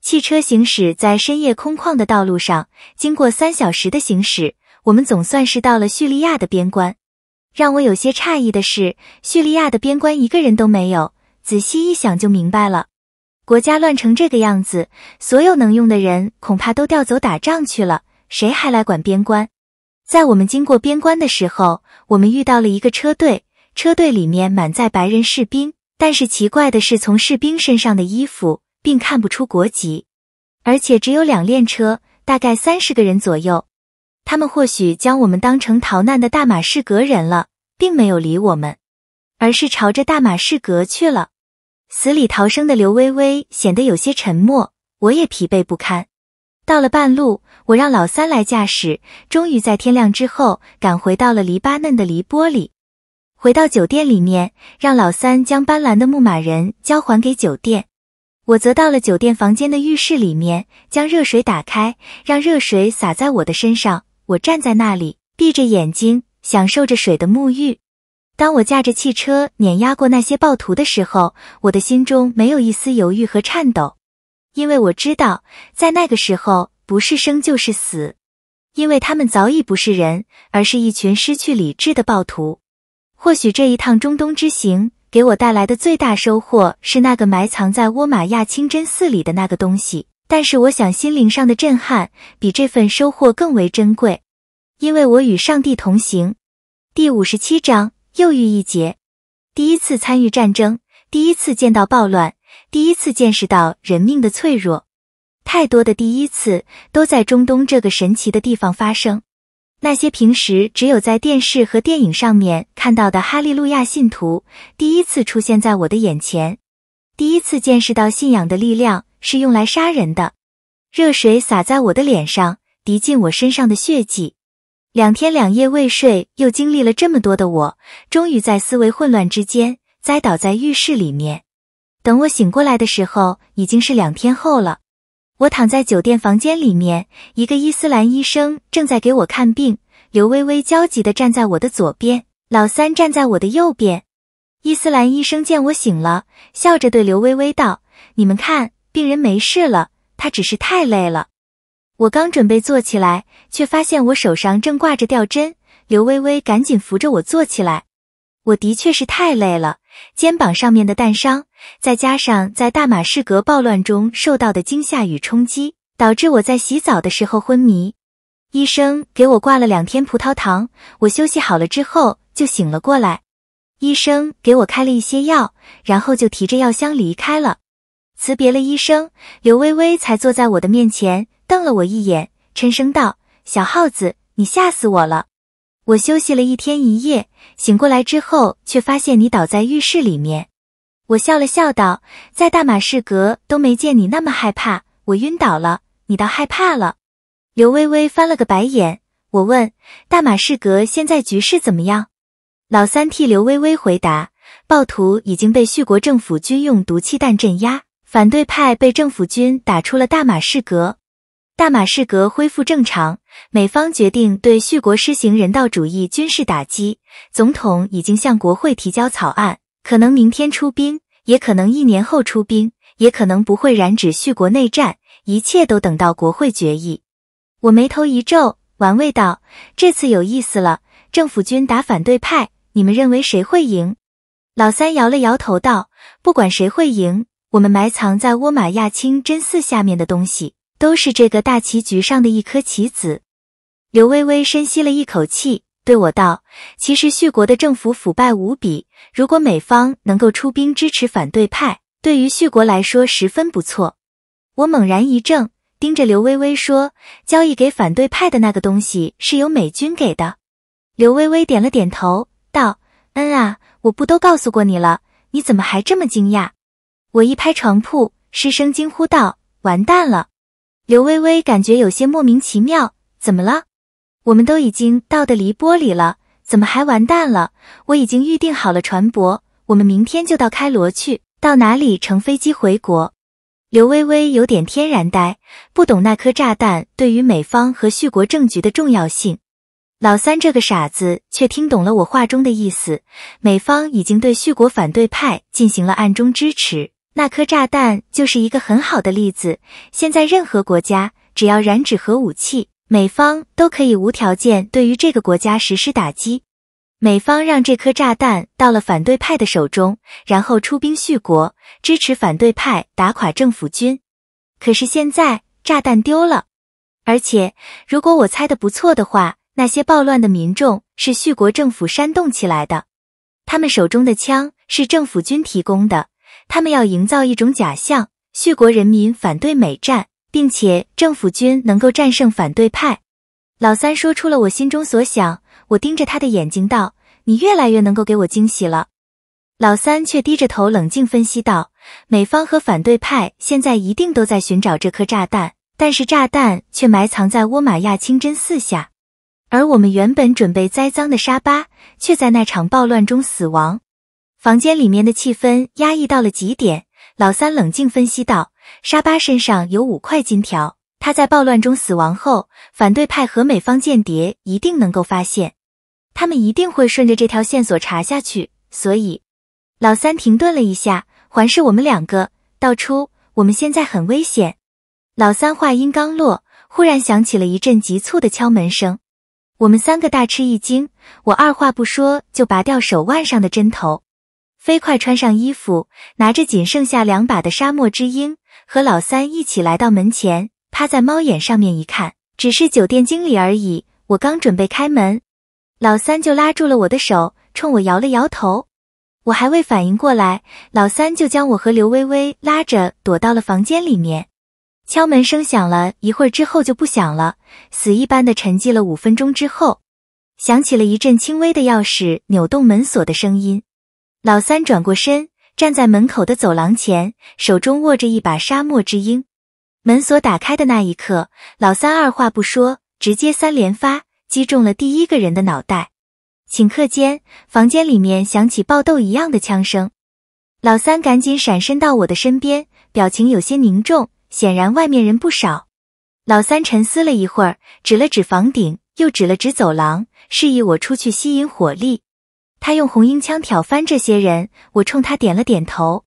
汽车行驶在深夜空旷的道路上，经过三小时的行驶。我们总算是到了叙利亚的边关，让我有些诧异的是，叙利亚的边关一个人都没有。仔细一想就明白了，国家乱成这个样子，所有能用的人恐怕都调走打仗去了，谁还来管边关？在我们经过边关的时候，我们遇到了一个车队，车队里面满载白人士兵，但是奇怪的是，从士兵身上的衣服并看不出国籍，而且只有两辆车，大概三十个人左右。他们或许将我们当成逃难的大马士革人了，并没有理我们，而是朝着大马士革去了。死里逃生的刘微微显得有些沉默，我也疲惫不堪。到了半路，我让老三来驾驶，终于在天亮之后赶回到了黎巴嫩的黎波里。回到酒店里面，让老三将斑斓的牧马人交还给酒店，我则到了酒店房间的浴室里面，将热水打开，让热水洒在我的身上。我站在那里，闭着眼睛，享受着水的沐浴。当我驾着汽车碾压过那些暴徒的时候，我的心中没有一丝犹豫和颤抖，因为我知道，在那个时候，不是生就是死。因为他们早已不是人，而是一群失去理智的暴徒。或许这一趟中东之行给我带来的最大收获，是那个埋藏在沃玛亚清真寺里的那个东西。但是我想，心灵上的震撼比这份收获更为珍贵，因为我与上帝同行。第五十七章又遇一劫，第一次参与战争，第一次见到暴乱，第一次见识到人命的脆弱，太多的第一次都在中东这个神奇的地方发生。那些平时只有在电视和电影上面看到的哈利路亚信徒，第一次出现在我的眼前，第一次见识到信仰的力量。是用来杀人的。热水洒在我的脸上，滴进我身上的血迹。两天两夜未睡，又经历了这么多的我，终于在思维混乱之间栽倒在浴室里面。等我醒过来的时候，已经是两天后了。我躺在酒店房间里面，一个伊斯兰医生正在给我看病。刘微微焦急地站在我的左边，老三站在我的右边。伊斯兰医生见我醒了，笑着对刘微微道：“你们看。”病人没事了，他只是太累了。我刚准备坐起来，却发现我手上正挂着吊针。刘微微赶紧扶着我坐起来。我的确是太累了，肩膀上面的弹伤，再加上在大马士革暴乱中受到的惊吓与冲击，导致我在洗澡的时候昏迷。医生给我挂了两天葡萄糖，我休息好了之后就醒了过来。医生给我开了一些药，然后就提着药箱离开了。辞别了医生，刘微微才坐在我的面前，瞪了我一眼，沉声道：“小耗子，你吓死我了！我休息了一天一夜，醒过来之后，却发现你倒在浴室里面。”我笑了笑道：“在大马士革都没见你那么害怕，我晕倒了，你倒害怕了。”刘微微翻了个白眼。我问：“大马士革现在局势怎么样？”老三替刘微微回答：“暴徒已经被叙国政府军用毒气弹镇压。”反对派被政府军打出了大马士革，大马士革恢复正常。美方决定对叙国施行人道主义军事打击，总统已经向国会提交草案，可能明天出兵，也可能一年后出兵，也可能不会染指叙国内战，一切都等到国会决议。我眉头一皱，玩味道：“这次有意思了，政府军打反对派，你们认为谁会赢？”老三摇了摇头道：“不管谁会赢。”我们埋藏在沃马亚清真寺下面的东西，都是这个大棋局上的一颗棋子。刘微微深吸了一口气，对我道：“其实旭国的政府腐败无比，如果美方能够出兵支持反对派，对于旭国来说十分不错。”我猛然一怔，盯着刘微微说：“交易给反对派的那个东西是由美军给的？”刘微微点了点头，道：“嗯啊，我不都告诉过你了？你怎么还这么惊讶？”我一拍床铺，失声惊呼道：“完蛋了！”刘微微感觉有些莫名其妙，怎么了？我们都已经到的黎波里了，怎么还完蛋了？我已经预定好了船舶，我们明天就到开罗去，到哪里乘飞机回国？刘微微有点天然呆，不懂那颗炸弹对于美方和叙国政局的重要性。老三这个傻子却听懂了我话中的意思，美方已经对叙国反对派进行了暗中支持。那颗炸弹就是一个很好的例子。现在任何国家只要染指核武器，美方都可以无条件对于这个国家实施打击。美方让这颗炸弹到了反对派的手中，然后出兵叙国，支持反对派打垮政府军。可是现在炸弹丢了，而且如果我猜的不错的话，那些暴乱的民众是叙国政府煽动起来的，他们手中的枪是政府军提供的。他们要营造一种假象，叙国人民反对美战，并且政府军能够战胜反对派。老三说出了我心中所想，我盯着他的眼睛道：“你越来越能够给我惊喜了。”老三却低着头冷静分析道：“美方和反对派现在一定都在寻找这颗炸弹，但是炸弹却埋藏在沃玛亚清真寺下，而我们原本准备栽赃的沙巴，却在那场暴乱中死亡。”房间里面的气氛压抑到了极点。老三冷静分析道：“沙巴身上有五块金条，他在暴乱中死亡后，反对派和美方间谍一定能够发现，他们一定会顺着这条线索查下去。所以，老三停顿了一下，环视我们两个，道出我们现在很危险。”老三话音刚落，忽然响起了一阵急促的敲门声，我们三个大吃一惊。我二话不说就拔掉手腕上的针头。飞快穿上衣服，拿着仅剩下两把的沙漠之鹰，和老三一起来到门前，趴在猫眼上面一看，只是酒店经理而已。我刚准备开门，老三就拉住了我的手，冲我摇了摇头。我还未反应过来，老三就将我和刘微微拉着躲到了房间里面。敲门声响了一会儿之后就不响了，死一般的沉寂了五分钟之后，响起了一阵轻微的钥匙扭动门锁的声音。老三转过身，站在门口的走廊前，手中握着一把沙漠之鹰。门锁打开的那一刻，老三二话不说，直接三连发击中了第一个人的脑袋。顷刻间，房间里面响起爆豆一样的枪声。老三赶紧闪身到我的身边，表情有些凝重，显然外面人不少。老三沉思了一会儿，指了指房顶，又指了指走廊，示意我出去吸引火力。他用红缨枪挑翻这些人，我冲他点了点头。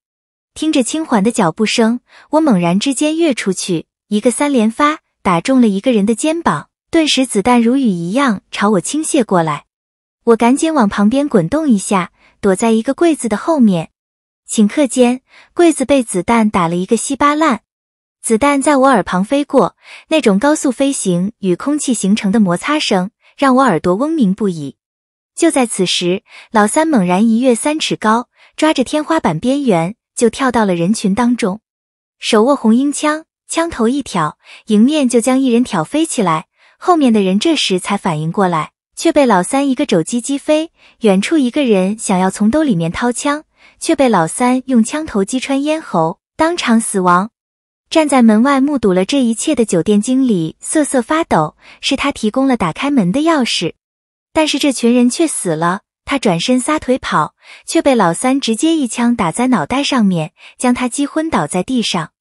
听着轻缓的脚步声，我猛然之间跃出去，一个三连发打中了一个人的肩膀，顿时子弹如雨一样朝我倾泻过来。我赶紧往旁边滚动一下，躲在一个柜子的后面。顷刻间，柜子被子弹打了一个稀巴烂。子弹在我耳旁飞过，那种高速飞行与空气形成的摩擦声，让我耳朵嗡鸣不已。就在此时，老三猛然一跃三尺高，抓着天花板边缘就跳到了人群当中，手握红缨枪，枪头一挑，迎面就将一人挑飞起来。后面的人这时才反应过来，却被老三一个肘击击飞。远处一个人想要从兜里面掏枪，却被老三用枪头击穿咽喉，当场死亡。站在门外目睹了这一切的酒店经理瑟瑟发抖，是他提供了打开门的钥匙。但是这群人却死了。他转身撒腿跑，却被老三直接一枪打在脑袋上面，将他击昏倒在地上。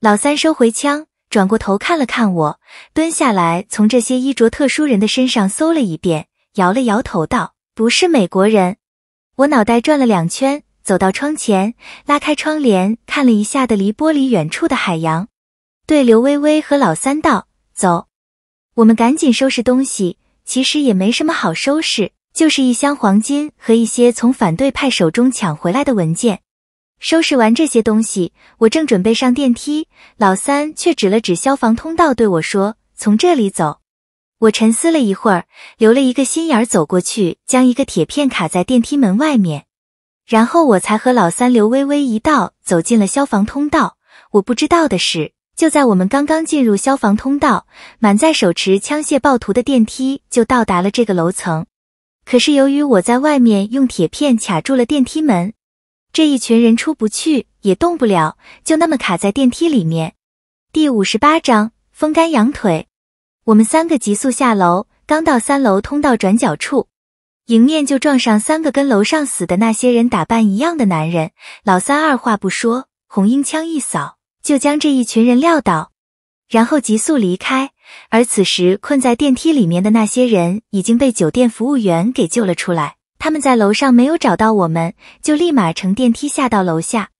老三收回枪，转过头看了看我，蹲下来从这些衣着特殊人的身上搜了一遍，摇了摇头道：“不是美国人。”我脑袋转了两圈，走到窗前，拉开窗帘，看了一下的离玻璃远处的海洋，对刘微微和老三道：“走，我们赶紧收拾东西。”其实也没什么好收拾，就是一箱黄金和一些从反对派手中抢回来的文件。收拾完这些东西，我正准备上电梯，老三却指了指消防通道，对我说：“从这里走。”我沉思了一会儿，留了一个心眼，走过去将一个铁片卡在电梯门外面，然后我才和老三刘微微一道走进了消防通道。我不知道的是。就在我们刚刚进入消防通道，满载手持枪械暴徒的电梯就到达了这个楼层。可是由于我在外面用铁片卡住了电梯门，这一群人出不去也动不了，就那么卡在电梯里面。第五十八章风干羊腿。我们三个急速下楼，刚到三楼通道转角处，迎面就撞上三个跟楼上死的那些人打扮一样的男人。老三二话不说，红缨枪一扫。就将这一群人撂倒，然后急速离开。而此时困在电梯里面的那些人已经被酒店服务员给救了出来。他们在楼上没有找到我们，就立马乘电梯下到楼下。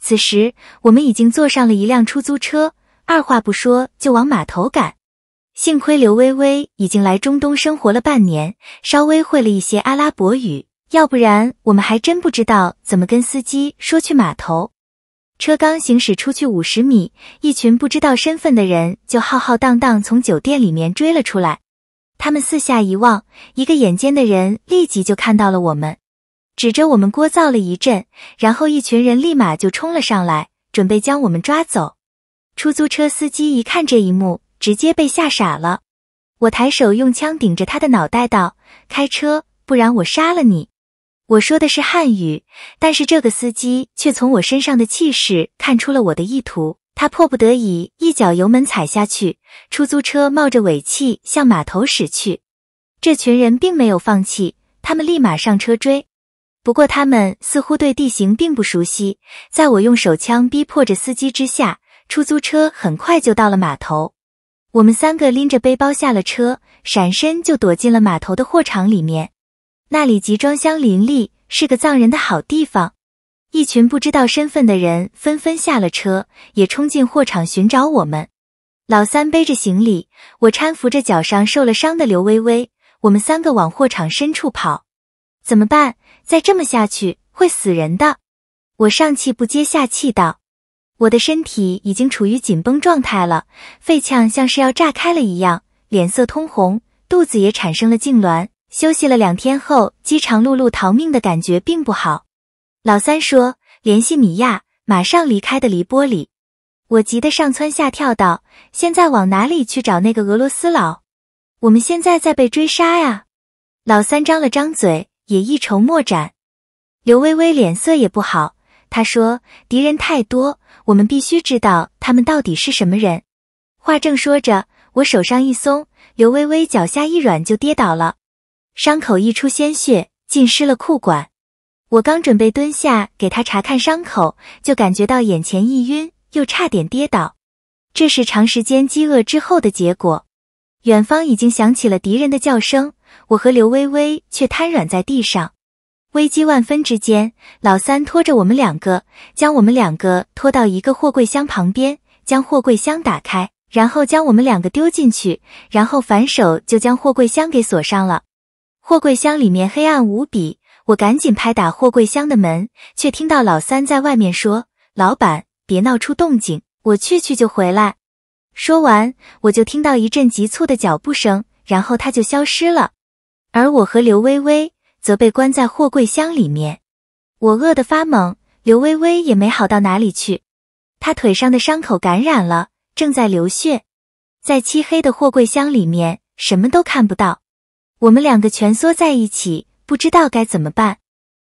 此时我们已经坐上了一辆出租车，二话不说就往码头赶。幸亏刘微微已经来中东生活了半年，稍微会了一些阿拉伯语，要不然我们还真不知道怎么跟司机说去码头。车刚行驶出去五十米，一群不知道身份的人就浩浩荡荡从酒店里面追了出来。他们四下一望，一个眼尖的人立即就看到了我们，指着我们聒噪了一阵，然后一群人立马就冲了上来，准备将我们抓走。出租车司机一看这一幕，直接被吓傻了。我抬手用枪顶着他的脑袋，道：“开车，不然我杀了你。”我说的是汉语，但是这个司机却从我身上的气势看出了我的意图。他迫不得已一脚油门踩下去，出租车冒着尾气向码头驶去。这群人并没有放弃，他们立马上车追。不过他们似乎对地形并不熟悉，在我用手枪逼迫着司机之下，出租车很快就到了码头。我们三个拎着背包下了车，闪身就躲进了码头的货场里面。那里集装箱林立，是个藏人的好地方。一群不知道身份的人纷纷下了车，也冲进货场寻找我们。老三背着行李，我搀扶着脚上受了伤的刘微微，我们三个往货场深处跑。怎么办？再这么下去会死人的！我上气不接下气道：“我的身体已经处于紧绷状态了，肺腔像是要炸开了一样，脸色通红，肚子也产生了痉挛。”休息了两天后，饥肠辘辘、逃命的感觉并不好。老三说：“联系米娅，马上离开的黎波里。”我急得上蹿下跳道：“现在往哪里去找那个俄罗斯佬？我们现在在被追杀呀！”老三张了张嘴，也一筹莫展。刘微微脸色也不好，他说：“敌人太多，我们必须知道他们到底是什么人。”话正说着，我手上一松，刘微微脚下一软就跌倒了。伤口溢出鲜血，浸湿了裤管。我刚准备蹲下给他查看伤口，就感觉到眼前一晕，又差点跌倒。这是长时间饥饿之后的结果。远方已经响起了敌人的叫声，我和刘微微却瘫软在地上，危机万分之间，老三拖着我们两个，将我们两个拖到一个货柜箱旁边，将货柜箱打开，然后将我们两个丢进去，然后反手就将货柜箱给锁上了。货柜箱里面黑暗无比，我赶紧拍打货柜箱的门，却听到老三在外面说：“老板，别闹出动静，我去去就回来。”说完，我就听到一阵急促的脚步声，然后他就消失了。而我和刘微微则被关在货柜箱里面，我饿得发懵，刘微微也没好到哪里去，她腿上的伤口感染了，正在流血。在漆黑的货柜箱里面，什么都看不到。我们两个蜷缩在一起，不知道该怎么办。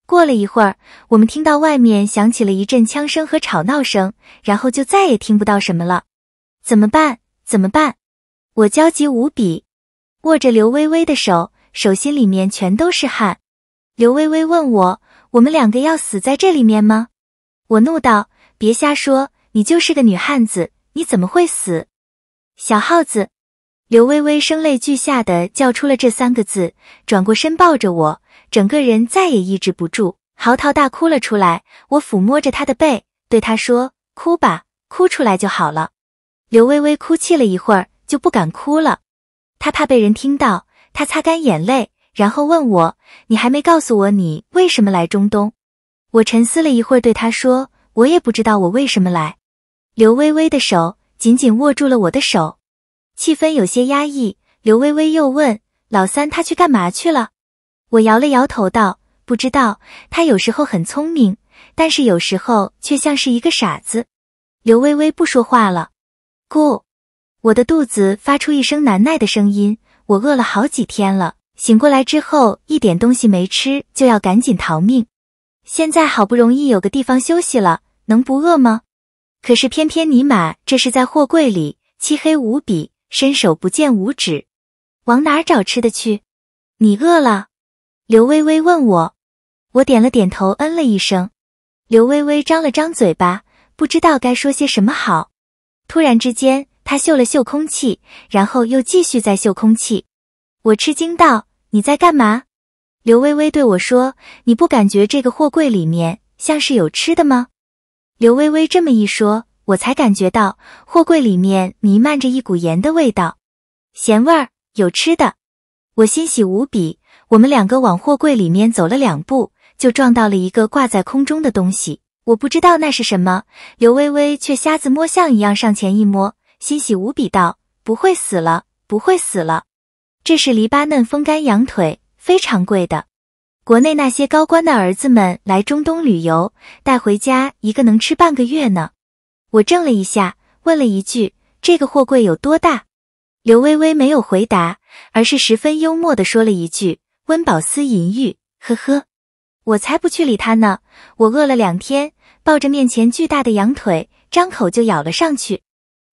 过了一会儿，我们听到外面响起了一阵枪声和吵闹声，然后就再也听不到什么了。怎么办？怎么办？我焦急无比，握着刘微微的手，手心里面全都是汗。刘微微问我：“我们两个要死在这里面吗？”我怒道：“别瞎说，你就是个女汉子，你怎么会死？”小耗子。刘微微声泪俱下的叫出了这三个字，转过身抱着我，整个人再也抑制不住，嚎啕大哭了出来。我抚摸着她的背，对她说：“哭吧，哭出来就好了。”刘微微哭泣了一会儿，就不敢哭了，她怕被人听到。她擦干眼泪，然后问我：“你还没告诉我，你为什么来中东？”我沉思了一会儿，对她说：“我也不知道我为什么来。”刘微微的手紧紧握住了我的手。气氛有些压抑，刘微微又问：“老三他去干嘛去了？”我摇了摇头道：“不知道。他有时候很聪明，但是有时候却像是一个傻子。”刘微微不说话了。姑，我的肚子发出一声难耐的声音，我饿了好几天了。醒过来之后一点东西没吃，就要赶紧逃命。现在好不容易有个地方休息了，能不饿吗？可是偏偏尼玛这是在货柜里，漆黑无比。伸手不见五指，往哪找吃的去？你饿了？刘微微问我。我点了点头，嗯了一声。刘微微张了张嘴巴，不知道该说些什么好。突然之间，她嗅了嗅空气，然后又继续在嗅空气。我吃惊道：“你在干嘛？”刘微微对我说：“你不感觉这个货柜里面像是有吃的吗？”刘微微这么一说。我才感觉到货柜里面弥漫着一股盐的味道，咸味儿，有吃的，我欣喜无比。我们两个往货柜里面走了两步，就撞到了一个挂在空中的东西，我不知道那是什么。刘微微却瞎子摸象一样上前一摸，欣喜无比道：“不会死了，不会死了，这是黎巴嫩风干羊腿，非常贵的。国内那些高官的儿子们来中东旅游，带回家一个能吃半个月呢。”我怔了一下，问了一句：“这个货柜有多大？”刘微微没有回答，而是十分幽默的说了一句：“温饱思淫欲，呵呵，我才不去理他呢。”我饿了两天，抱着面前巨大的羊腿，张口就咬了上去。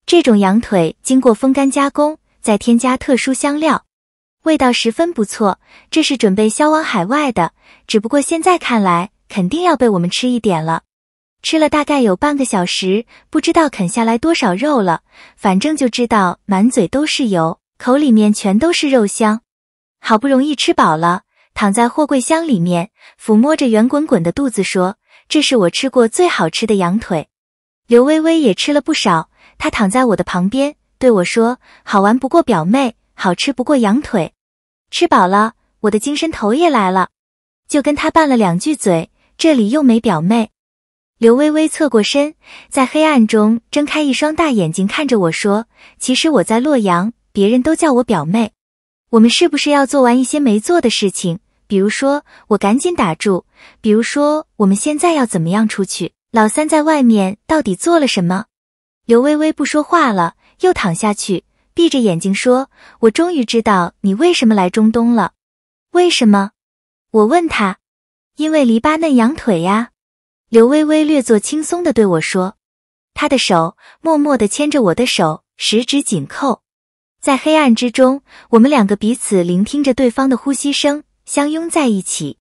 这种羊腿经过风干加工，再添加特殊香料，味道十分不错。这是准备销往海外的，只不过现在看来，肯定要被我们吃一点了。吃了大概有半个小时，不知道啃下来多少肉了，反正就知道满嘴都是油，口里面全都是肉香。好不容易吃饱了，躺在货柜箱里面，抚摸着圆滚滚的肚子说：“这是我吃过最好吃的羊腿。”刘微微也吃了不少，她躺在我的旁边对我说：“好玩不过表妹，好吃不过羊腿。”吃饱了，我的精神头也来了，就跟他拌了两句嘴，这里又没表妹。刘微微侧过身，在黑暗中睁开一双大眼睛看着我说：“其实我在洛阳，别人都叫我表妹。我们是不是要做完一些没做的事情？比如说，我赶紧打住。比如说，我们现在要怎么样出去？老三在外面到底做了什么？”刘微微不说话了，又躺下去，闭着眼睛说：“我终于知道你为什么来中东了。为什么？”我问他：“因为黎巴嫩羊腿呀。”刘微微略作轻松的对我说：“她的手默默的牵着我的手，十指紧扣，在黑暗之中，我们两个彼此聆听着对方的呼吸声，相拥在一起。”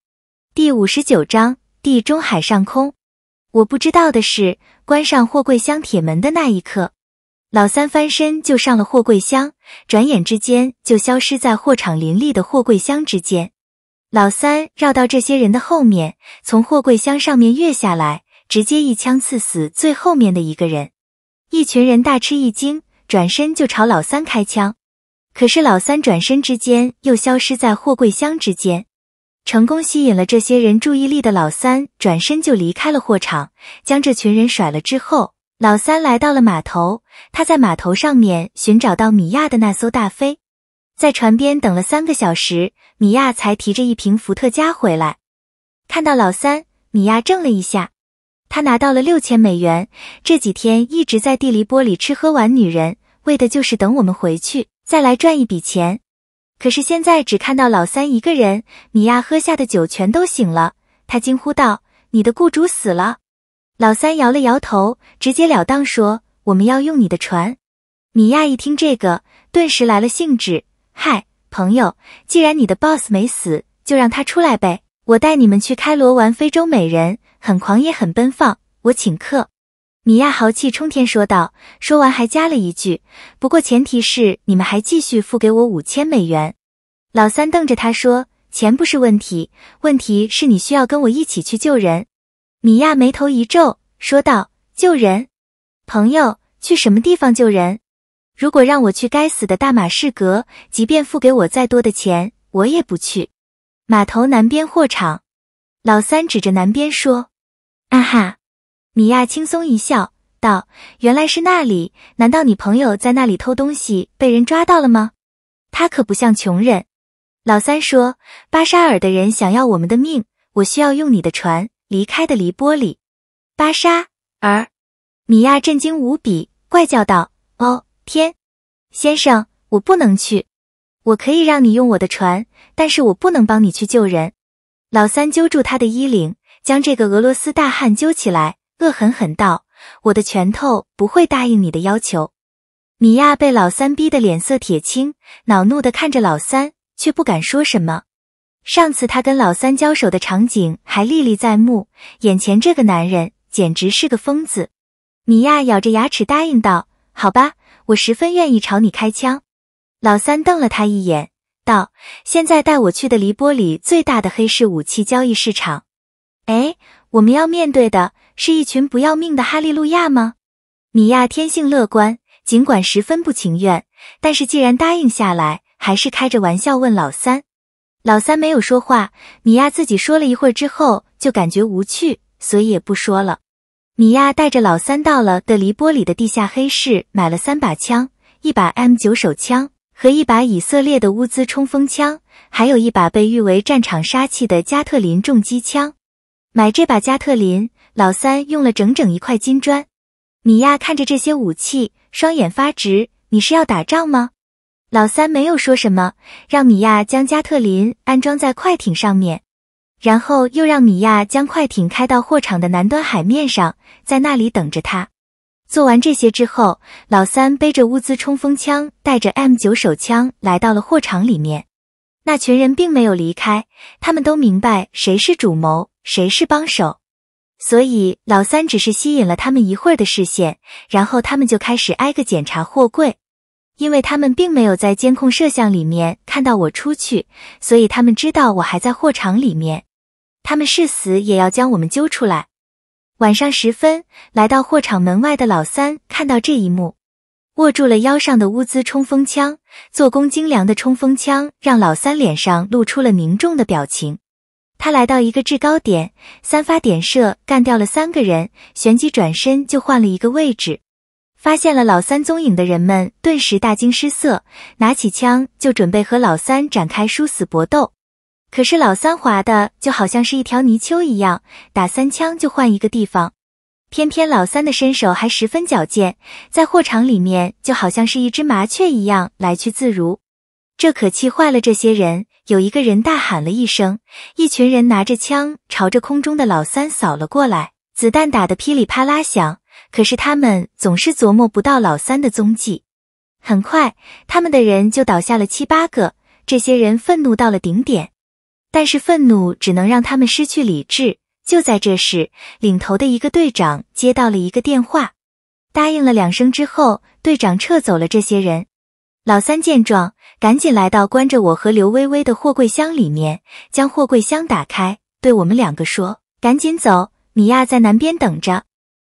第五十九章地中海上空。我不知道的是，关上货柜箱铁门的那一刻，老三翻身就上了货柜箱，转眼之间就消失在货场林立的货柜箱之间。老三绕到这些人的后面，从货柜箱上面跃下来，直接一枪刺死最后面的一个人。一群人大吃一惊，转身就朝老三开枪。可是老三转身之间又消失在货柜箱之间，成功吸引了这些人注意力的老三转身就离开了货场，将这群人甩了之后，老三来到了码头。他在码头上面寻找到米亚的那艘大飞。在船边等了三个小时，米娅才提着一瓶伏特加回来。看到老三，米娅怔了一下。他拿到了六千美元，这几天一直在地里波里吃喝玩女人，为的就是等我们回去再来赚一笔钱。可是现在只看到老三一个人，米娅喝下的酒全都醒了。他惊呼道：“你的雇主死了。”老三摇了摇头，直截了当说：“我们要用你的船。”米娅一听这个，顿时来了兴致。嗨，朋友，既然你的 boss 没死，就让他出来呗。我带你们去开罗玩非洲美人，很狂野，很奔放，我请客。米亚豪气冲天说道，说完还加了一句：“不过前提是你们还继续付给我五千美元。”老三瞪着他说：“钱不是问题，问题是你需要跟我一起去救人。”米亚眉头一皱，说道：“救人？朋友，去什么地方救人？”如果让我去该死的大马士革，即便付给我再多的钱，我也不去。码头南边货场，老三指着南边说：“啊哈！”米娅轻松一笑，道：“原来是那里。难道你朋友在那里偷东西被人抓到了吗？他可不像穷人。”老三说：“巴沙尔的人想要我们的命，我需要用你的船离开的黎波里。”巴沙尔，米娅震惊无比，怪叫道：“哦！”天，先生，我不能去。我可以让你用我的船，但是我不能帮你去救人。老三揪住他的衣领，将这个俄罗斯大汉揪起来，恶狠狠道：“我的拳头不会答应你的要求。”米娅被老三逼得脸色铁青，恼怒地看着老三，却不敢说什么。上次他跟老三交手的场景还历历在目，眼前这个男人简直是个疯子。米娅咬着牙齿答应道：“好吧。”我十分愿意朝你开枪，老三瞪了他一眼，道：“现在带我去的黎波里最大的黑市武器交易市场。”哎，我们要面对的是一群不要命的哈利路亚吗？米娅天性乐观，尽管十分不情愿，但是既然答应下来，还是开着玩笑问老三。老三没有说话，米娅自己说了一会儿之后，就感觉无趣，所以也不说了。米娅带着老三到了德黎波里的地下黑市，买了三把枪：一把 M 九手枪和一把以色列的乌兹冲锋枪，还有一把被誉为战场杀器的加特林重机枪。买这把加特林，老三用了整整一块金砖。米娅看着这些武器，双眼发直：“你是要打仗吗？”老三没有说什么，让米娅将加特林安装在快艇上面。然后又让米娅将快艇开到货场的南端海面上，在那里等着他。做完这些之后，老三背着物资冲锋枪，带着 M 九手枪来到了货场里面。那群人并没有离开，他们都明白谁是主谋，谁是帮手，所以老三只是吸引了他们一会儿的视线，然后他们就开始挨个检查货柜。因为他们并没有在监控摄像里面看到我出去，所以他们知道我还在货场里面。他们是死也要将我们揪出来。晚上十分，来到货场门外的老三看到这一幕，握住了腰上的乌兹冲锋枪。做工精良的冲锋枪让老三脸上露出了凝重的表情。他来到一个制高点，三发点射干掉了三个人，旋即转身就换了一个位置。发现了老三踪影的人们顿时大惊失色，拿起枪就准备和老三展开殊死搏斗。可是老三滑的就好像是一条泥鳅一样，打三枪就换一个地方。偏偏老三的身手还十分矫健，在货场里面就好像是一只麻雀一样来去自如。这可气坏了这些人，有一个人大喊了一声，一群人拿着枪朝着空中的老三扫了过来，子弹打得噼里啪啦响。可是他们总是琢磨不到老三的踪迹。很快，他们的人就倒下了七八个。这些人愤怒到了顶点。但是愤怒只能让他们失去理智。就在这时，领头的一个队长接到了一个电话，答应了两声之后，队长撤走了这些人。老三见状，赶紧来到关着我和刘微微的货柜箱里面，将货柜箱打开，对我们两个说：“赶紧走，米娅在南边等着。”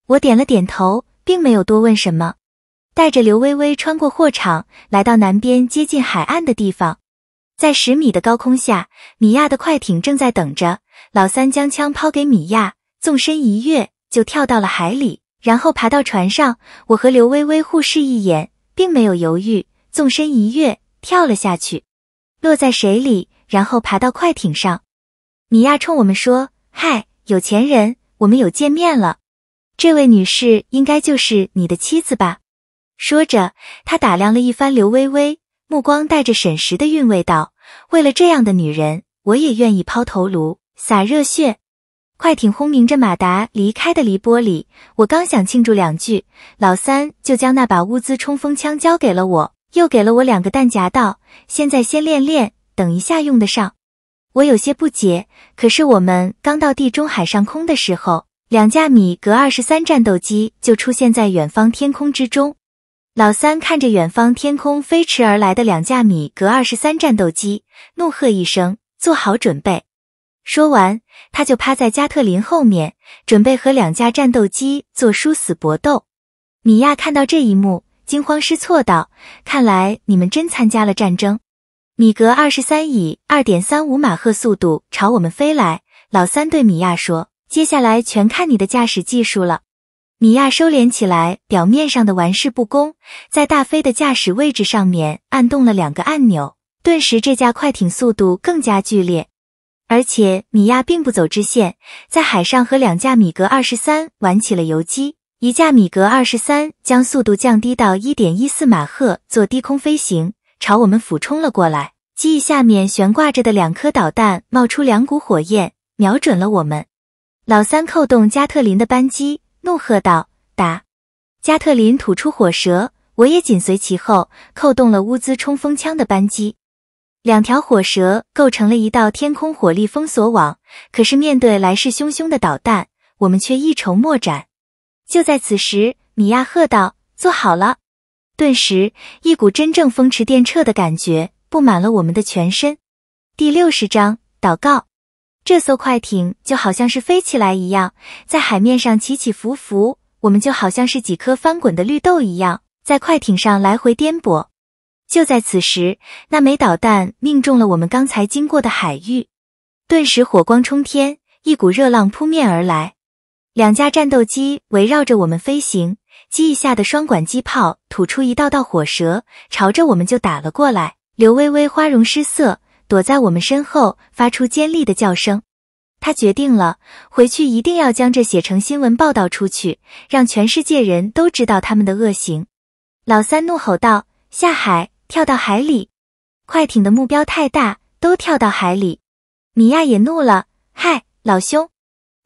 我点了点头，并没有多问什么，带着刘微微穿过货场，来到南边接近海岸的地方。在十米的高空下，米娅的快艇正在等着。老三将枪抛给米娅，纵身一跃就跳到了海里，然后爬到船上。我和刘微微互视一眼，并没有犹豫，纵身一跃跳了下去，落在水里，然后爬到快艇上。米娅冲我们说：“嗨，有钱人，我们有见面了。这位女士应该就是你的妻子吧？”说着，他打量了一番刘微微。目光带着审时的韵味道：“为了这样的女人，我也愿意抛头颅、洒热血。”快艇轰鸣着马达离开的黎波里，我刚想庆祝两句，老三就将那把乌兹冲锋枪交给了我，又给了我两个弹夹，道：“现在先练练，等一下用得上。”我有些不解，可是我们刚到地中海上空的时候，两架米格二十三战斗机就出现在远方天空之中。老三看着远方天空飞驰而来的两架米格二十三战斗机，怒喝一声：“做好准备！”说完，他就趴在加特林后面，准备和两架战斗机做殊死搏斗。米亚看到这一幕，惊慌失措道：“看来你们真参加了战争！”米格二十三以二点三五马赫速度朝我们飞来。老三对米亚说：“接下来全看你的驾驶技术了。”米亚收敛起来表面上的玩世不恭，在大飞的驾驶位置上面按动了两个按钮，顿时这架快艇速度更加剧烈。而且米亚并不走直线，在海上和两架米格二十三玩起了游击。一架米格二十三将速度降低到一点一四马赫，做低空飞行，朝我们俯冲了过来。机翼下面悬挂着的两颗导弹冒出两股火焰，瞄准了我们。老三扣动加特林的扳机。怒喝道：“打！”加特林吐出火舌，我也紧随其后，扣动了乌兹冲锋枪的扳机。两条火蛇构成了一道天空火力封锁网。可是面对来势汹汹的导弹，我们却一筹莫展。就在此时，米亚喝道：“做好了！”顿时，一股真正风驰电掣的感觉布满了我们的全身。第六十章：祷告。这艘快艇就好像是飞起来一样，在海面上起起伏伏，我们就好像是几颗翻滚的绿豆一样，在快艇上来回颠簸。就在此时，那枚导弹命中了我们刚才经过的海域，顿时火光冲天，一股热浪扑面而来。两架战斗机围绕着我们飞行，机翼下的双管机炮吐出一道道火舌，朝着我们就打了过来。刘微微花容失色。躲在我们身后，发出尖利的叫声。他决定了，回去一定要将这写成新闻报道出去，让全世界人都知道他们的恶行。老三怒吼道：“下海，跳到海里！快艇的目标太大，都跳到海里！”米娅也怒了：“嗨，老兄，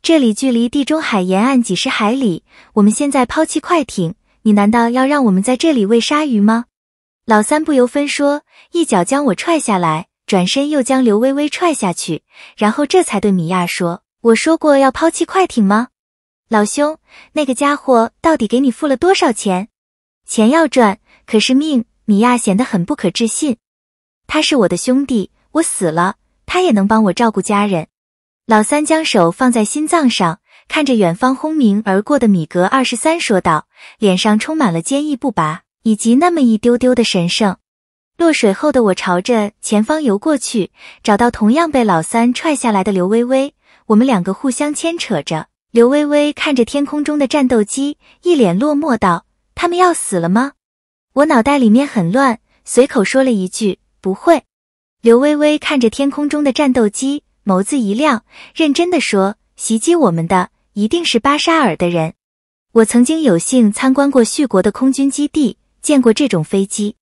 这里距离地中海沿岸几十海里，我们现在抛弃快艇，你难道要让我们在这里喂鲨鱼吗？”老三不由分说，一脚将我踹下来。转身又将刘微微踹下去，然后这才对米娅说：“我说过要抛弃快艇吗？老兄，那个家伙到底给你付了多少钱？钱要赚，可是命。”米娅显得很不可置信。他是我的兄弟，我死了，他也能帮我照顾家人。老三将手放在心脏上，看着远方轰鸣而过的米格二十三说道，脸上充满了坚毅不拔以及那么一丢丢的神圣。落水后的我朝着前方游过去，找到同样被老三踹下来的刘微微，我们两个互相牵扯着。刘微微看着天空中的战斗机，一脸落寞道：“他们要死了吗？”我脑袋里面很乱，随口说了一句：“不会。”刘微微看着天空中的战斗机，眸子一亮，认真的说：“袭击我们的一定是巴沙尔的人。我曾经有幸参观过叙国的空军基地，见过这种飞机。”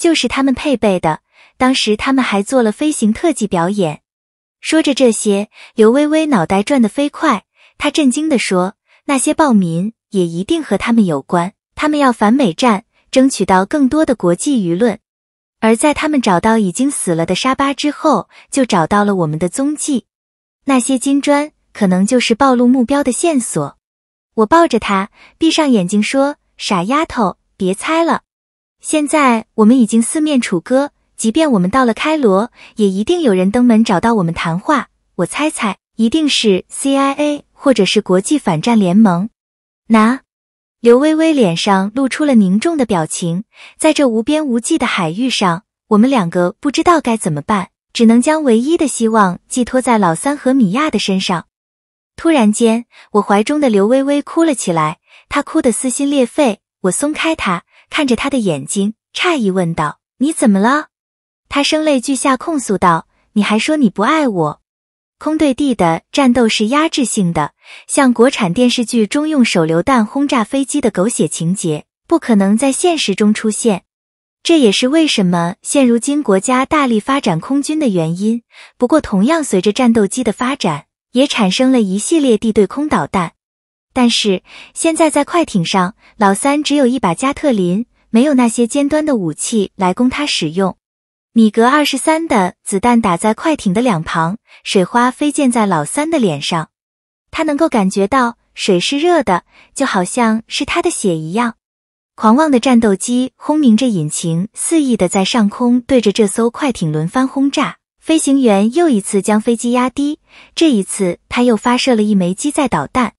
就是他们配备的，当时他们还做了飞行特技表演。说着这些，刘微微脑袋转得飞快，她震惊地说：“那些暴民也一定和他们有关，他们要反美战，争取到更多的国际舆论。而在他们找到已经死了的沙巴之后，就找到了我们的踪迹。那些金砖可能就是暴露目标的线索。”我抱着她，闭上眼睛说：“傻丫头，别猜了。”现在我们已经四面楚歌，即便我们到了开罗，也一定有人登门找到我们谈话。我猜猜，一定是 CIA 或者是国际反战联盟。拿刘微微脸上露出了凝重的表情，在这无边无际的海域上，我们两个不知道该怎么办，只能将唯一的希望寄托在老三和米娅的身上。突然间，我怀中的刘微微哭了起来，她哭得撕心裂肺。我松开她。看着他的眼睛，诧异问道：“你怎么了？”他声泪俱下控诉道：“你还说你不爱我！”空对地的战斗是压制性的，像国产电视剧中用手榴弹轰炸飞机的狗血情节，不可能在现实中出现。这也是为什么现如今国家大力发展空军的原因。不过，同样随着战斗机的发展，也产生了一系列地对空导弹。但是现在在快艇上，老三只有一把加特林，没有那些尖端的武器来供他使用。米格二十三的子弹打在快艇的两旁，水花飞溅在老三的脸上。他能够感觉到水是热的，就好像是他的血一样。狂妄的战斗机轰鸣着引擎，肆意的在上空对着这艘快艇轮番轰炸。飞行员又一次将飞机压低，这一次他又发射了一枚机载导弹。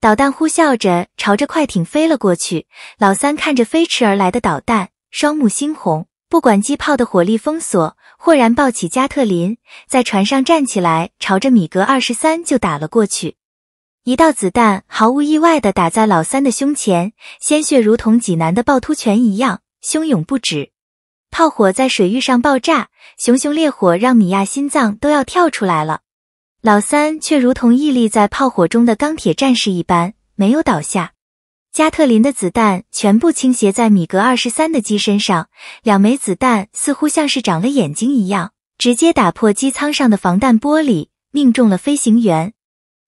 导弹呼啸着朝着快艇飞了过去，老三看着飞驰而来的导弹，双目猩红。不管机炮的火力封锁，豁然抱起加特林，在船上站起来，朝着米格二十三就打了过去。一道子弹毫无意外的打在老三的胸前，鲜血如同济南的趵突泉一样汹涌不止。炮火在水域上爆炸，熊熊烈火让米亚心脏都要跳出来了。老三却如同屹立在炮火中的钢铁战士一般，没有倒下。加特林的子弹全部倾斜在米格二十三的机身上，两枚子弹似乎像是长了眼睛一样，直接打破机舱上的防弹玻璃，命中了飞行员。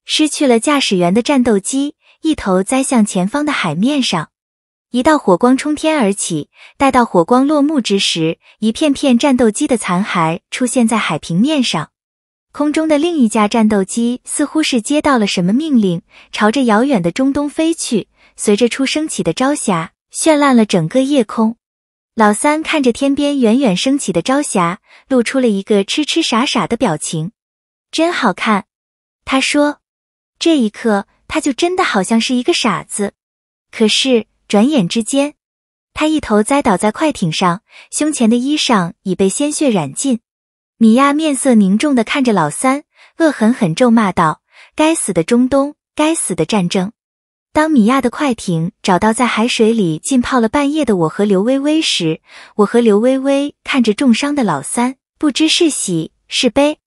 失去了驾驶员的战斗机一头栽向前方的海面上，一道火光冲天而起。待到火光落幕之时，一片片战斗机的残骸出现在海平面上。空中的另一架战斗机似乎是接到了什么命令，朝着遥远的中东飞去。随着初升起的朝霞，绚烂了整个夜空。老三看着天边远远升起的朝霞，露出了一个痴痴傻傻的表情。真好看，他说。这一刻，他就真的好像是一个傻子。可是转眼之间，他一头栽倒在快艇上，胸前的衣裳已被鲜血染尽。米娅面色凝重地看着老三，恶狠狠咒骂道：“该死的中东，该死的战争！”当米娅的快艇找到在海水里浸泡了半夜的我和刘微微时，我和刘微微看着重伤的老三，不知是喜是悲。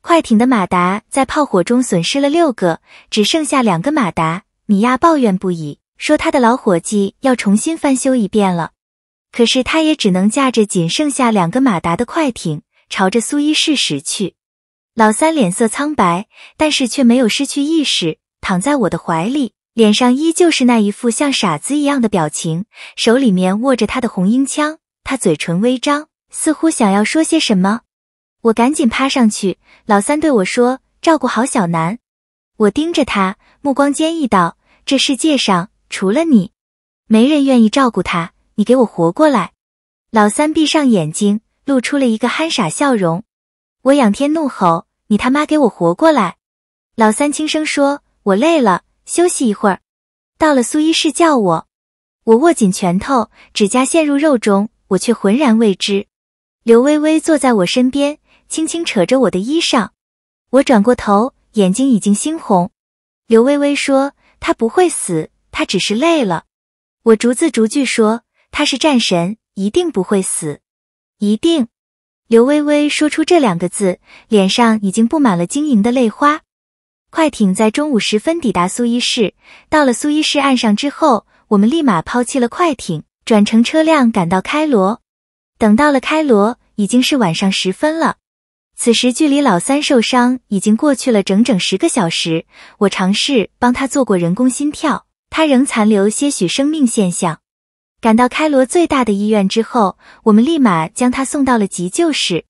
快艇的马达在炮火中损失了六个，只剩下两个马达。米娅抱怨不已，说他的老伙计要重新翻修一遍了。可是他也只能驾着仅剩下两个马达的快艇。朝着苏伊士驶去，老三脸色苍白，但是却没有失去意识，躺在我的怀里，脸上依旧是那一副像傻子一样的表情，手里面握着他的红缨枪，他嘴唇微张，似乎想要说些什么。我赶紧趴上去，老三对我说：“照顾好小南。”我盯着他，目光坚毅道：“这世界上除了你，没人愿意照顾他。你给我活过来。”老三闭上眼睛。露出了一个憨傻笑容，我仰天怒吼：“你他妈给我活过来！”老三轻声说：“我累了，休息一会儿，到了苏伊士叫我。”我握紧拳头，指甲陷入肉中，我却浑然未知。刘微微坐在我身边，轻轻扯着我的衣裳。我转过头，眼睛已经猩红。刘微微说：“他不会死，他只是累了。”我逐字逐句说：“他是战神，一定不会死。”一定，刘微微说出这两个字，脸上已经布满了晶莹的泪花。快艇在中午时分抵达苏伊士，到了苏伊士岸上之后，我们立马抛弃了快艇，转乘车辆赶到开罗。等到了开罗，已经是晚上时分了。此时距离老三受伤已经过去了整整十个小时。我尝试帮他做过人工心跳，他仍残留些许生命现象。赶到开罗最大的医院之后，我们立马将他送到了急救室。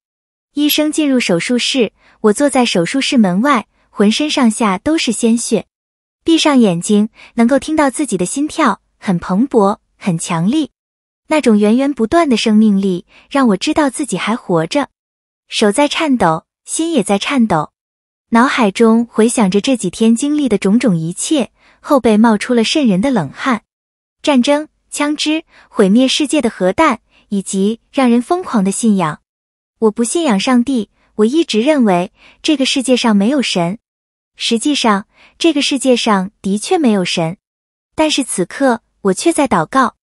医生进入手术室，我坐在手术室门外，浑身上下都是鲜血，闭上眼睛，能够听到自己的心跳，很蓬勃，很强烈，那种源源不断的生命力让我知道自己还活着。手在颤抖，心也在颤抖，脑海中回想着这几天经历的种种一切，后背冒出了渗人的冷汗。战争。枪支、毁灭世界的核弹，以及让人疯狂的信仰。我不信仰上帝，我一直认为这个世界上没有神。实际上，这个世界上的确没有神，但是此刻我却在祷告。